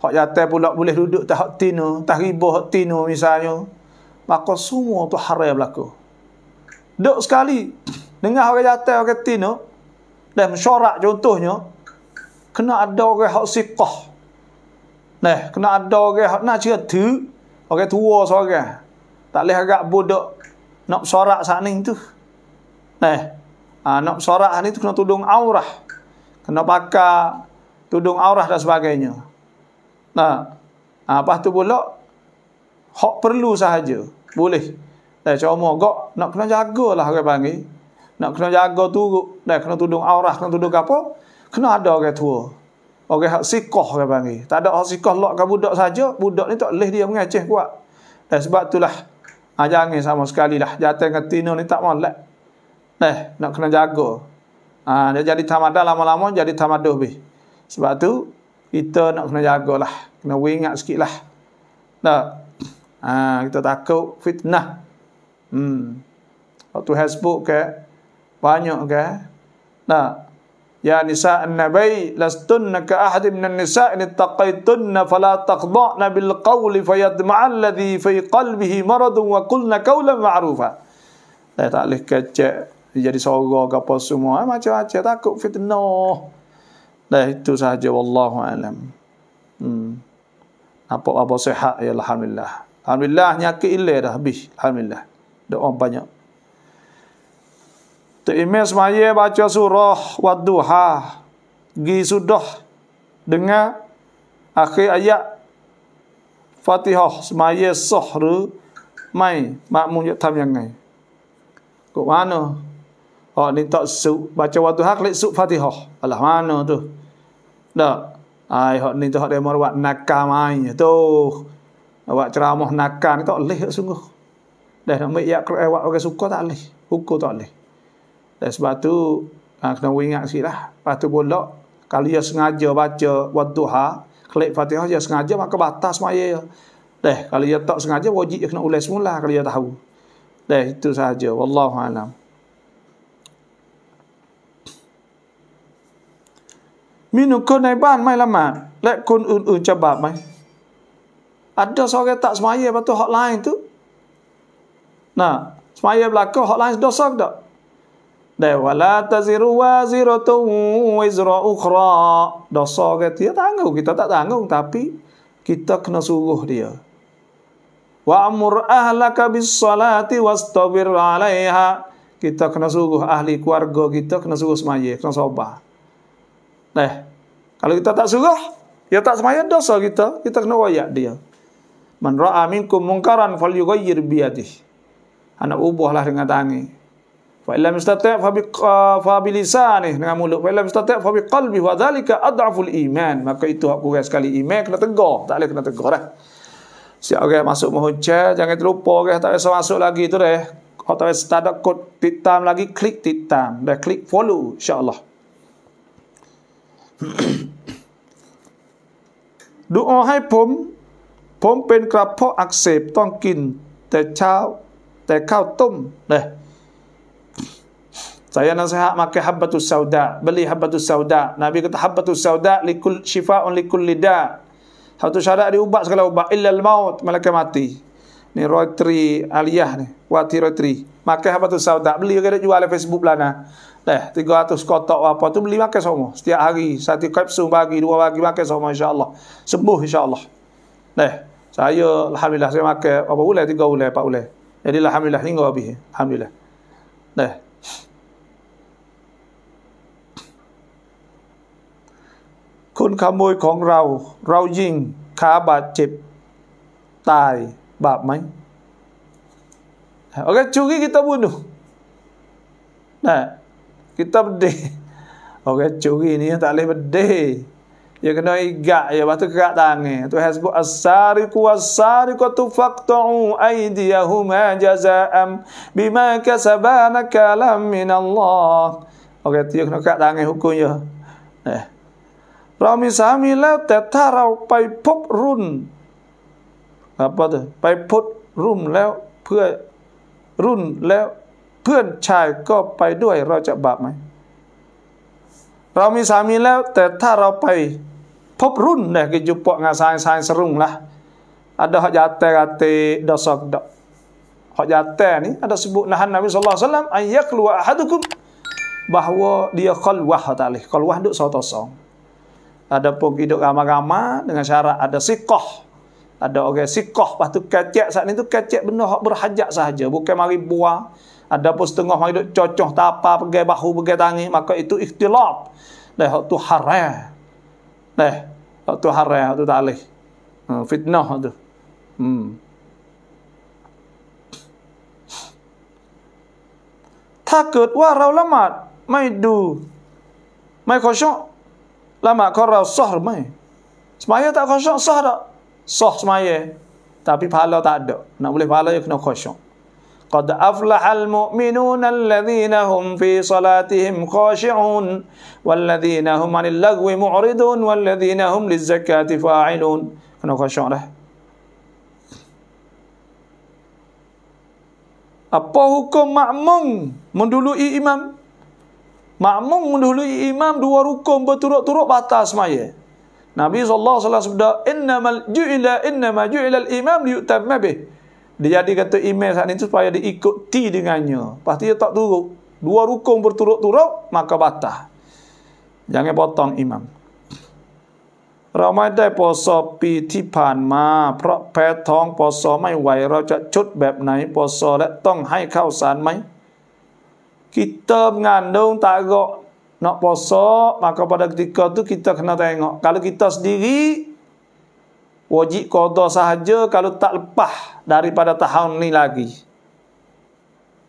Speaker 1: Hak jatuh pula boleh duduk tak hak tino, tak riba hak tino misalnya. Maka semua tu haram berlaku. Duk sekali Dengar orang jatuh orang tino dan mesyuarat contohnya kena ada orang hak siqah. Nah, kena ada orang hak nak tu, orang tua seorang. Tak leh agak bodoh nak mesyuarat saat ni tu. Nah, ha, nak mesyuarat ni tu kena tudung aurah. Kena pakai tudung aurah dan sebagainya. Nah, apa ha, tu pula? Hak perlu sahaja. Boleh. Dah cuma gok nak kena jagalah orang panggil. Nak kena jaga tu, dah kena tudung aurah, kena tudung apa? Kena ada orang tua. Orang hak sikah kan panggil. Tak ada hak sikah lok ke budak saja, budak ni tak leh dia mengaceh kuat. Dan eh, sebab itulah ha, jangan sama sekali lah jatuh dengan tino ni tak molek. Eh, nak kena jaga. Ha, dia jadi tamada lama-lama jadi tamaduh bih. Sebab tu kita nak kena jagalah, kena ingat sikitlah. Tak. Ha, ah, kita takut fitnah. Hmm. Waktu Facebook ke banyak ke? Eh? Nah, Ya nisa an-nabi lastunna ka ahad minan nisa in taqaytunna fala taqdana bil qawli fayadma alladhi fi qalbihi marad wa qulna qawlan ma'rufa. Tak boleh kecek jadi sorga ke apa semua eh? macam-macam takut fitnah. Dah itu sahaja wallahu alam. Hmm. Apa apa sehat ya alhamdulillah. Alhamdulillah nyakit ilah dah habis alhamdulillah. Doa banyak. Ta'ime semaya baca surah wadduha. Gi sudah dengar akhir ayat Fatihah semaya sahru mai makmum nak tam yang ngai. Ko mano? Oh ni tak su baca wadduha klik su Fatihah. Alah mano tu? Dak. Ai hok ni tu hok demo wat nakam ai tu. Awak ceramah nakam tak leh sungguh. Dah nak mai ayat Quran awak orang suka tak leh. Hukum tak leh. Dan sebab tu ha, kena ingat sikit lah. Lepas tu pula kalau dia sengaja baca wadduha, klik fatihah dia sengaja maka batas maya ya. Deh, kalau dia tak sengaja wajib dia kena ulas semula kalau dia tahu. Deh, itu saja. Wallahu alam. Minum kun naiban mai lama. Lek kun un-un cabab mai. Ada seorang tak semaya lepas tu hotline tu. Nah, semaya belakang hotline dosa ke tak? Dan wala taziru waziratun wizra ukhra. Dosa ke dia tanggung, kita tak tanggung tapi kita kena suruh dia. Wa amur ahlaka bis salati wastabir 'alaiha. Kita kena suruh ahli keluarga kita kena suruh semaya, kena sabar. Nah, kalau kita tak suruh, ya tak semaya dosa kita, kita kena wayak dia. Man ra'a minkum munkaran falyughayyir bi yadihi. Anak ubuhlah dengan tangan. Fa'ilam mustatab fa bi ah, fa bi lisanih dengan mulut. Fa'ilam mustatab fa bi qalbi wa dzalika adhaful iman. Maka itu aku kurang sekali iman kena tegar, tak boleh kena tegar dah. Eh. Siap orang okay, masuk menghujah, jangan terlupa orang okay, tak bisa masuk lagi tu deh. Kalau tak bisa tak kod titam lagi, klik titam. Dah klik follow, insyaAllah. Doa hai pom, pom pen kerapok aksep, tongkin, tecau, tekau tum. Dah. Eh. Saya sehat, maka habbatus sauda, beli habbatus sauda. Nabi kata habbatus sauda likul shifaun likul lida. Satu syarat dia ubat segala ubat Illal maut, malaikat mati. Ni rotri aliyah ni, wati rotri. Maka habbatus sauda, beli juga jual di Facebook lah nah. Leh, 300 kotak apa tu beli makan semua. Setiap hari satu kapsul bagi, dua bagi makan semua insya-Allah. Sembuh insya-Allah. Leh, saya alhamdulillah saya makan apa boleh tiga boleh 4 boleh. Jadi alhamdulillah hingga habis. Alhamdulillah. Leh. คนขโมยของเราเรายิงขาบาดเจ็บตายบาปไหมโอเคชูกี้กิตาบุนูนะกิตาบดีโอเคชูกี้นี่ยังตาเลบดีอย่างน้อยกะอย่าบัตุกะต่างไงตัวเฮสบุอัสซาริกุอัสซาริกุตุฟักตุงไอเดียหุมะจาซาอัมบิมาคัสบานะกะลัมมินัลลอฮโอเคที่อย่างน้อยกะต่างไงฮุกุยเนี่ยเรามีสามีแล้วแต่ถ้าเราไปพบรุ่นไปพบรุ่นแล้วเพื่อรุ่นแล้วเพื่อนชายก็ไปด้วยเราจะบาปไหมเรามีสามีแล้วแต่ถ้าเราไปพบรุ่นเนี่ยกิจะปะงาสายสายสรุงละอัดฮะยาเตกาเตดอสอกดฮะยาเตนี่อัดสบุนะฮันนบิสุลลัลสัลลัมอายะคลัวฮะดุกุม bahwa dia kalwah tali kalwah itu satu song ada pun hidup ramai-ramai dengan syarat ada sikoh, Ada orang okay, sikoh, lepas tu kecek saat ni tu kecek benda hak berhajat sahaja bukan mari buah. Ada pun setengah mari duk cocoh tapa pegai bahu pegai tangi maka itu ikhtilaf. Dah hak tu haram. Dah hak tu haram tu tak alih. Hmm, fitnah tu. Hmm. Takut wah rau lamat. Mai du. Mai khosyok لما كرر صهر ماي سمايه تا خوش صهر صح سمايه tapi pahala tak ada nak boleh pahala je kena khusyuk قد أفلح المؤمنون الذين هم في صلاتهم خاشعون والذين هم عن اللغو معرضون والذين هم للزكاة فاعلون كنو خشون ره أبو حكم معمون من دلو إي إمام Makmum mendahului imam dua rukun berturut-turut batas semaya. Nabi sallallahu alaihi wasallam sudah innamal ju'ila innamal ju'ila al imam liyutamma bih. Dia jadi kata imam saat itu supaya diikuti dengannya. Pasti dia tak turut. Dua rukun berturut-turut maka batas. Jangan potong imam. Ramadan puasa ปีที่ผ่านมาเพราะแพ้ท้องปอสอไม่ไหวเราจะชุดแบบไหนปอสอและต้องให้ข้าวสารไหม kita mengandung tak agak nak puasa, maka pada ketika tu kita kena tengok. Kalau kita sendiri, wajib kodoh sahaja kalau tak lepah daripada tahun ni lagi.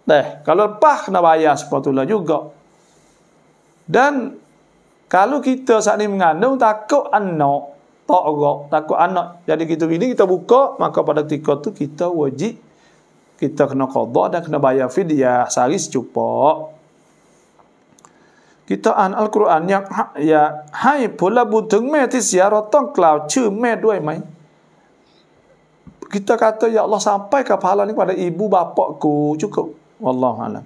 Speaker 1: Dah. kalau lepah, kena bayar sepatutnya juga. Dan, kalau kita saat ini mengandung, takut anak, tak agak, takut anak. Jadi kita ini kita buka, maka pada ketika tu kita wajib kita kena qada dan kena bayar fidyah sehari secupa kita an al-Quran yang ha, ya hai pula butung me ti siar tong klau chu me duai mai kita kata ya Allah sampai kepala ni pada ibu bapakku cukup wallahu alam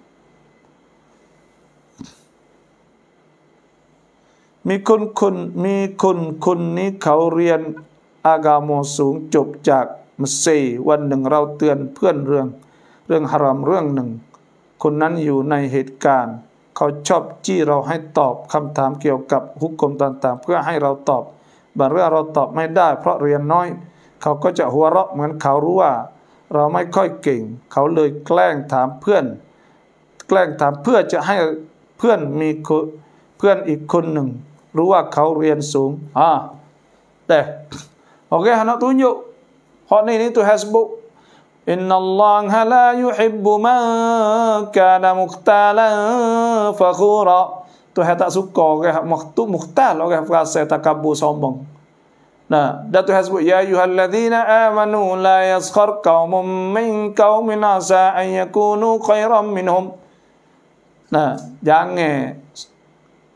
Speaker 1: มีคนคนมีคนคนนี้เขาเรียนอากามสูงจบจากมัสซีวันหนึ่งเราเตือนเพื่อนเรื่องเรื่องฮารอมเรื่องหนึ่ง คนนั้นอยู่ในเหตุการณ์ เขาชอบจี้เราให้ตอบคำถามเกี่ยวกับฮุกกลมต่างๆ เพื่อให้เราตอบ บางเรื่องเราตอบไม่ได้ เพราะเรียนน้อย เขาก็จะหัวเราะเหมือนเขารู้ว่า เราไม่ค่อยเก่ง เขาเลยแกล้งถามเพื่อน แกล้งถามเพื่อจะให้เพื่อนมีเพื่อนอีกคนหนึ่ง รู้ว่าเขาเรียนสูงอ่าแต่โอเคฮานะตุนยุฮอนี่นี่ตัวเฮสบุ إن الله لا يحب من كان مختالا فخورا Tuhan tak suka orang waktu mukhtal orang perasa takabur sombong. Nah, dan Tuhan sebut ya ayyuhalladzina amanu la yaskhar qaumun min qaumin asa an yakunu khairan minhum. Nah, jangan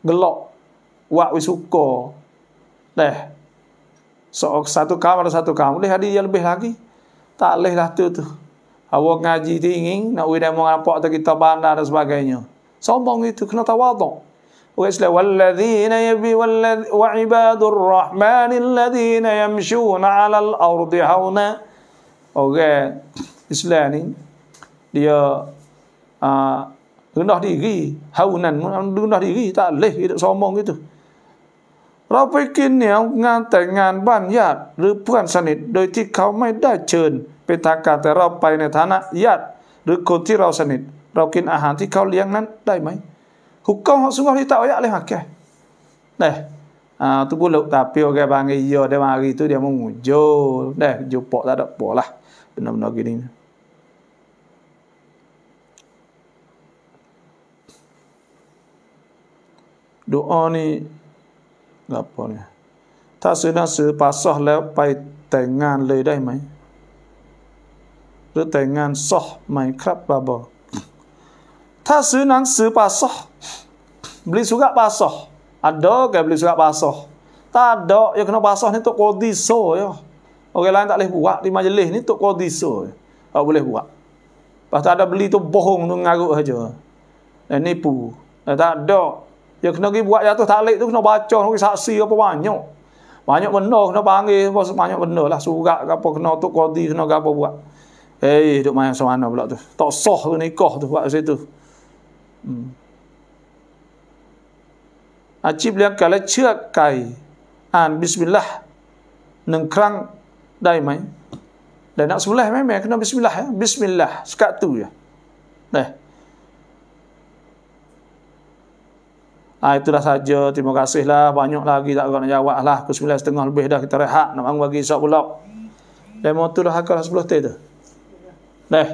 Speaker 1: gelok wak wis suka. Deh. So, satu kaum ada satu kaum. Boleh ada yang lebih lagi tak leh lah tu tu. Awak ngaji tinggi, nak wira mau nampak tu kita bandar dan sebagainya. Sombong itu kena tawadhu. Wesla walladzina yabi wa ibadur rahman alladzina yamshuna 'ala al-ardi hauna. Okey. Islam ni dia a uh, rendah diri, haunan rendah diri tak leh hidup sombong gitu. เราไปกินเหนียวงานแต่งงานบ้านญาติ หรือเพื่อนสนิท โดยที่เขาไม่ได้เชิญเป็นทางการแต่เราไปในฐานะญาติ หรือคนที่เราสนิทเรากินอาหารที่เขาเลี้ยงนั้นได้ไหมหุกกองสุกที่ตาอยะเลยหักแกเด้อ่าตุบุลกตาเปียวแกบางอีโยได้มาอีตวเดียวมึงโจเด้จูปอกได้ดอกปอกละเป็นน้ำนกินนี่ดู d o นี i ลับพอเนี่ยถ้าซื้อหนังสือปาซอแล้วไปแต่งงานเลยได้ไหมหรือแต่งงานซอไหมครับบาบอถ้าซื้อหนังสือปาซอบริสุกะปาซออัดดอกับบริสุกะปาซอถ้าดอกยกนปาซอนี่ตัวโคดิโซยโอเคลายตัดเลยหัวที่มาเจริญนี่ตัวโคดิโซยเอาเลยหัวพอถ้าดับบริสุกะปาซอนี่ตัวโคดิโซยโอเคลายตัดเลยหัวที่มาเจริญนี่ตัวโคดิโซยเอาเลยหัวพอถ้าดับบริสุกะปาซอนี่ตัวโคดิโซยโอเคลายตัดเลยหัวที่มาเจริญนี่ตัวโคดิโซยเอาเลยหัวพอถ้าดับบริสุกะปาซอนี่ตัวโคดิโซยโอเคลายตัดเลยหัวที่มาเจริญนี่ตัวโคดิโซยเอาเลยหัวพอถ้าดับบริสุกะปาซอนี่ตัวโคดิโซยโอเคลายตัดเลยหัวที่มาเจริญนี่ตัวโคดิโซยเอาเลยหัวพอถ้าดับบริสุกะปาซอนี่ตัวโคดิโซยโอเคลายตัดเลยหัวที่มาเจริญนี่ตัวโคดิโซยเอา Ya kena pergi buat jatuh talik tu, kena baca, kena saksi apa banyak. Banyak benda kena panggil, banyak benda lah. Surat ke apa, kena tuk kodi, kena apa buat. Eh, hey, duk main sama pula tu. Tak soh ke nikah tu buat situ. Hmm. Acik beliau kala cek kai. An, ha, bismillah. Neng kerang, dai main. Dan nak sebelah memang kena bismillah ya. Bismillah, sekat tu ya. Dah. Eh. Ha, itulah saja. Terima kasihlah. Banyak lagi tak kau nak jawab lah. Aku setengah lebih dah kita rehat. Nak bangun bagi esok pulak. Dan mau dah hakal lah sepuluh tu. Dah.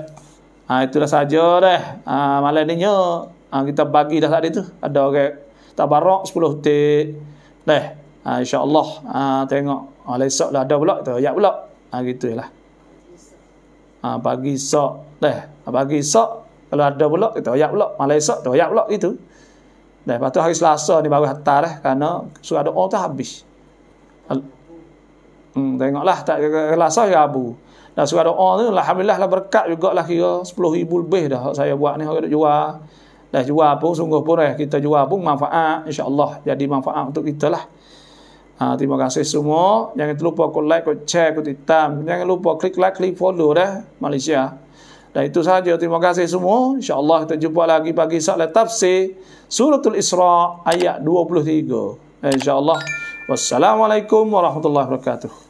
Speaker 1: Ha, itulah saja dah. Ha, malam ni nyo. Ha, kita bagi dah tadi tu. Ada orang okay. barok sepuluh tu. Dah. Ha, InsyaAllah. Ha, tengok. Ha, esok dah ada pulak tu. Ya pulak. Ha, gitu je lah. Ha, bagi esok. Dah. Ha, bagi esok. Kalau ada pulak, kita ayak pulak. Malam esok, kita ayak pulak. Gitu. Dah lepas tu hari Selasa ni baru hantar eh kerana surat doa tu habis. Hmm, tengoklah tak Selasa ke Rabu. Dan surat doa tu alhamdulillah lah berkat jugaklah kira 10,000 lebih dah saya buat ni orang jual. Dah jual pun sungguh pun eh kita jual pun manfaat insya-Allah jadi manfaat untuk kita lah. Ha, terima kasih semua. Jangan terlupa kau like, kau share, kau titam. Jangan lupa klik like, klik follow dah Malaysia. Dan itu sahaja. Terima kasih semua. InsyaAllah kita jumpa lagi pagi salat tafsir suratul Isra ayat 23. Eh, InsyaAllah. Wassalamualaikum warahmatullahi wabarakatuh.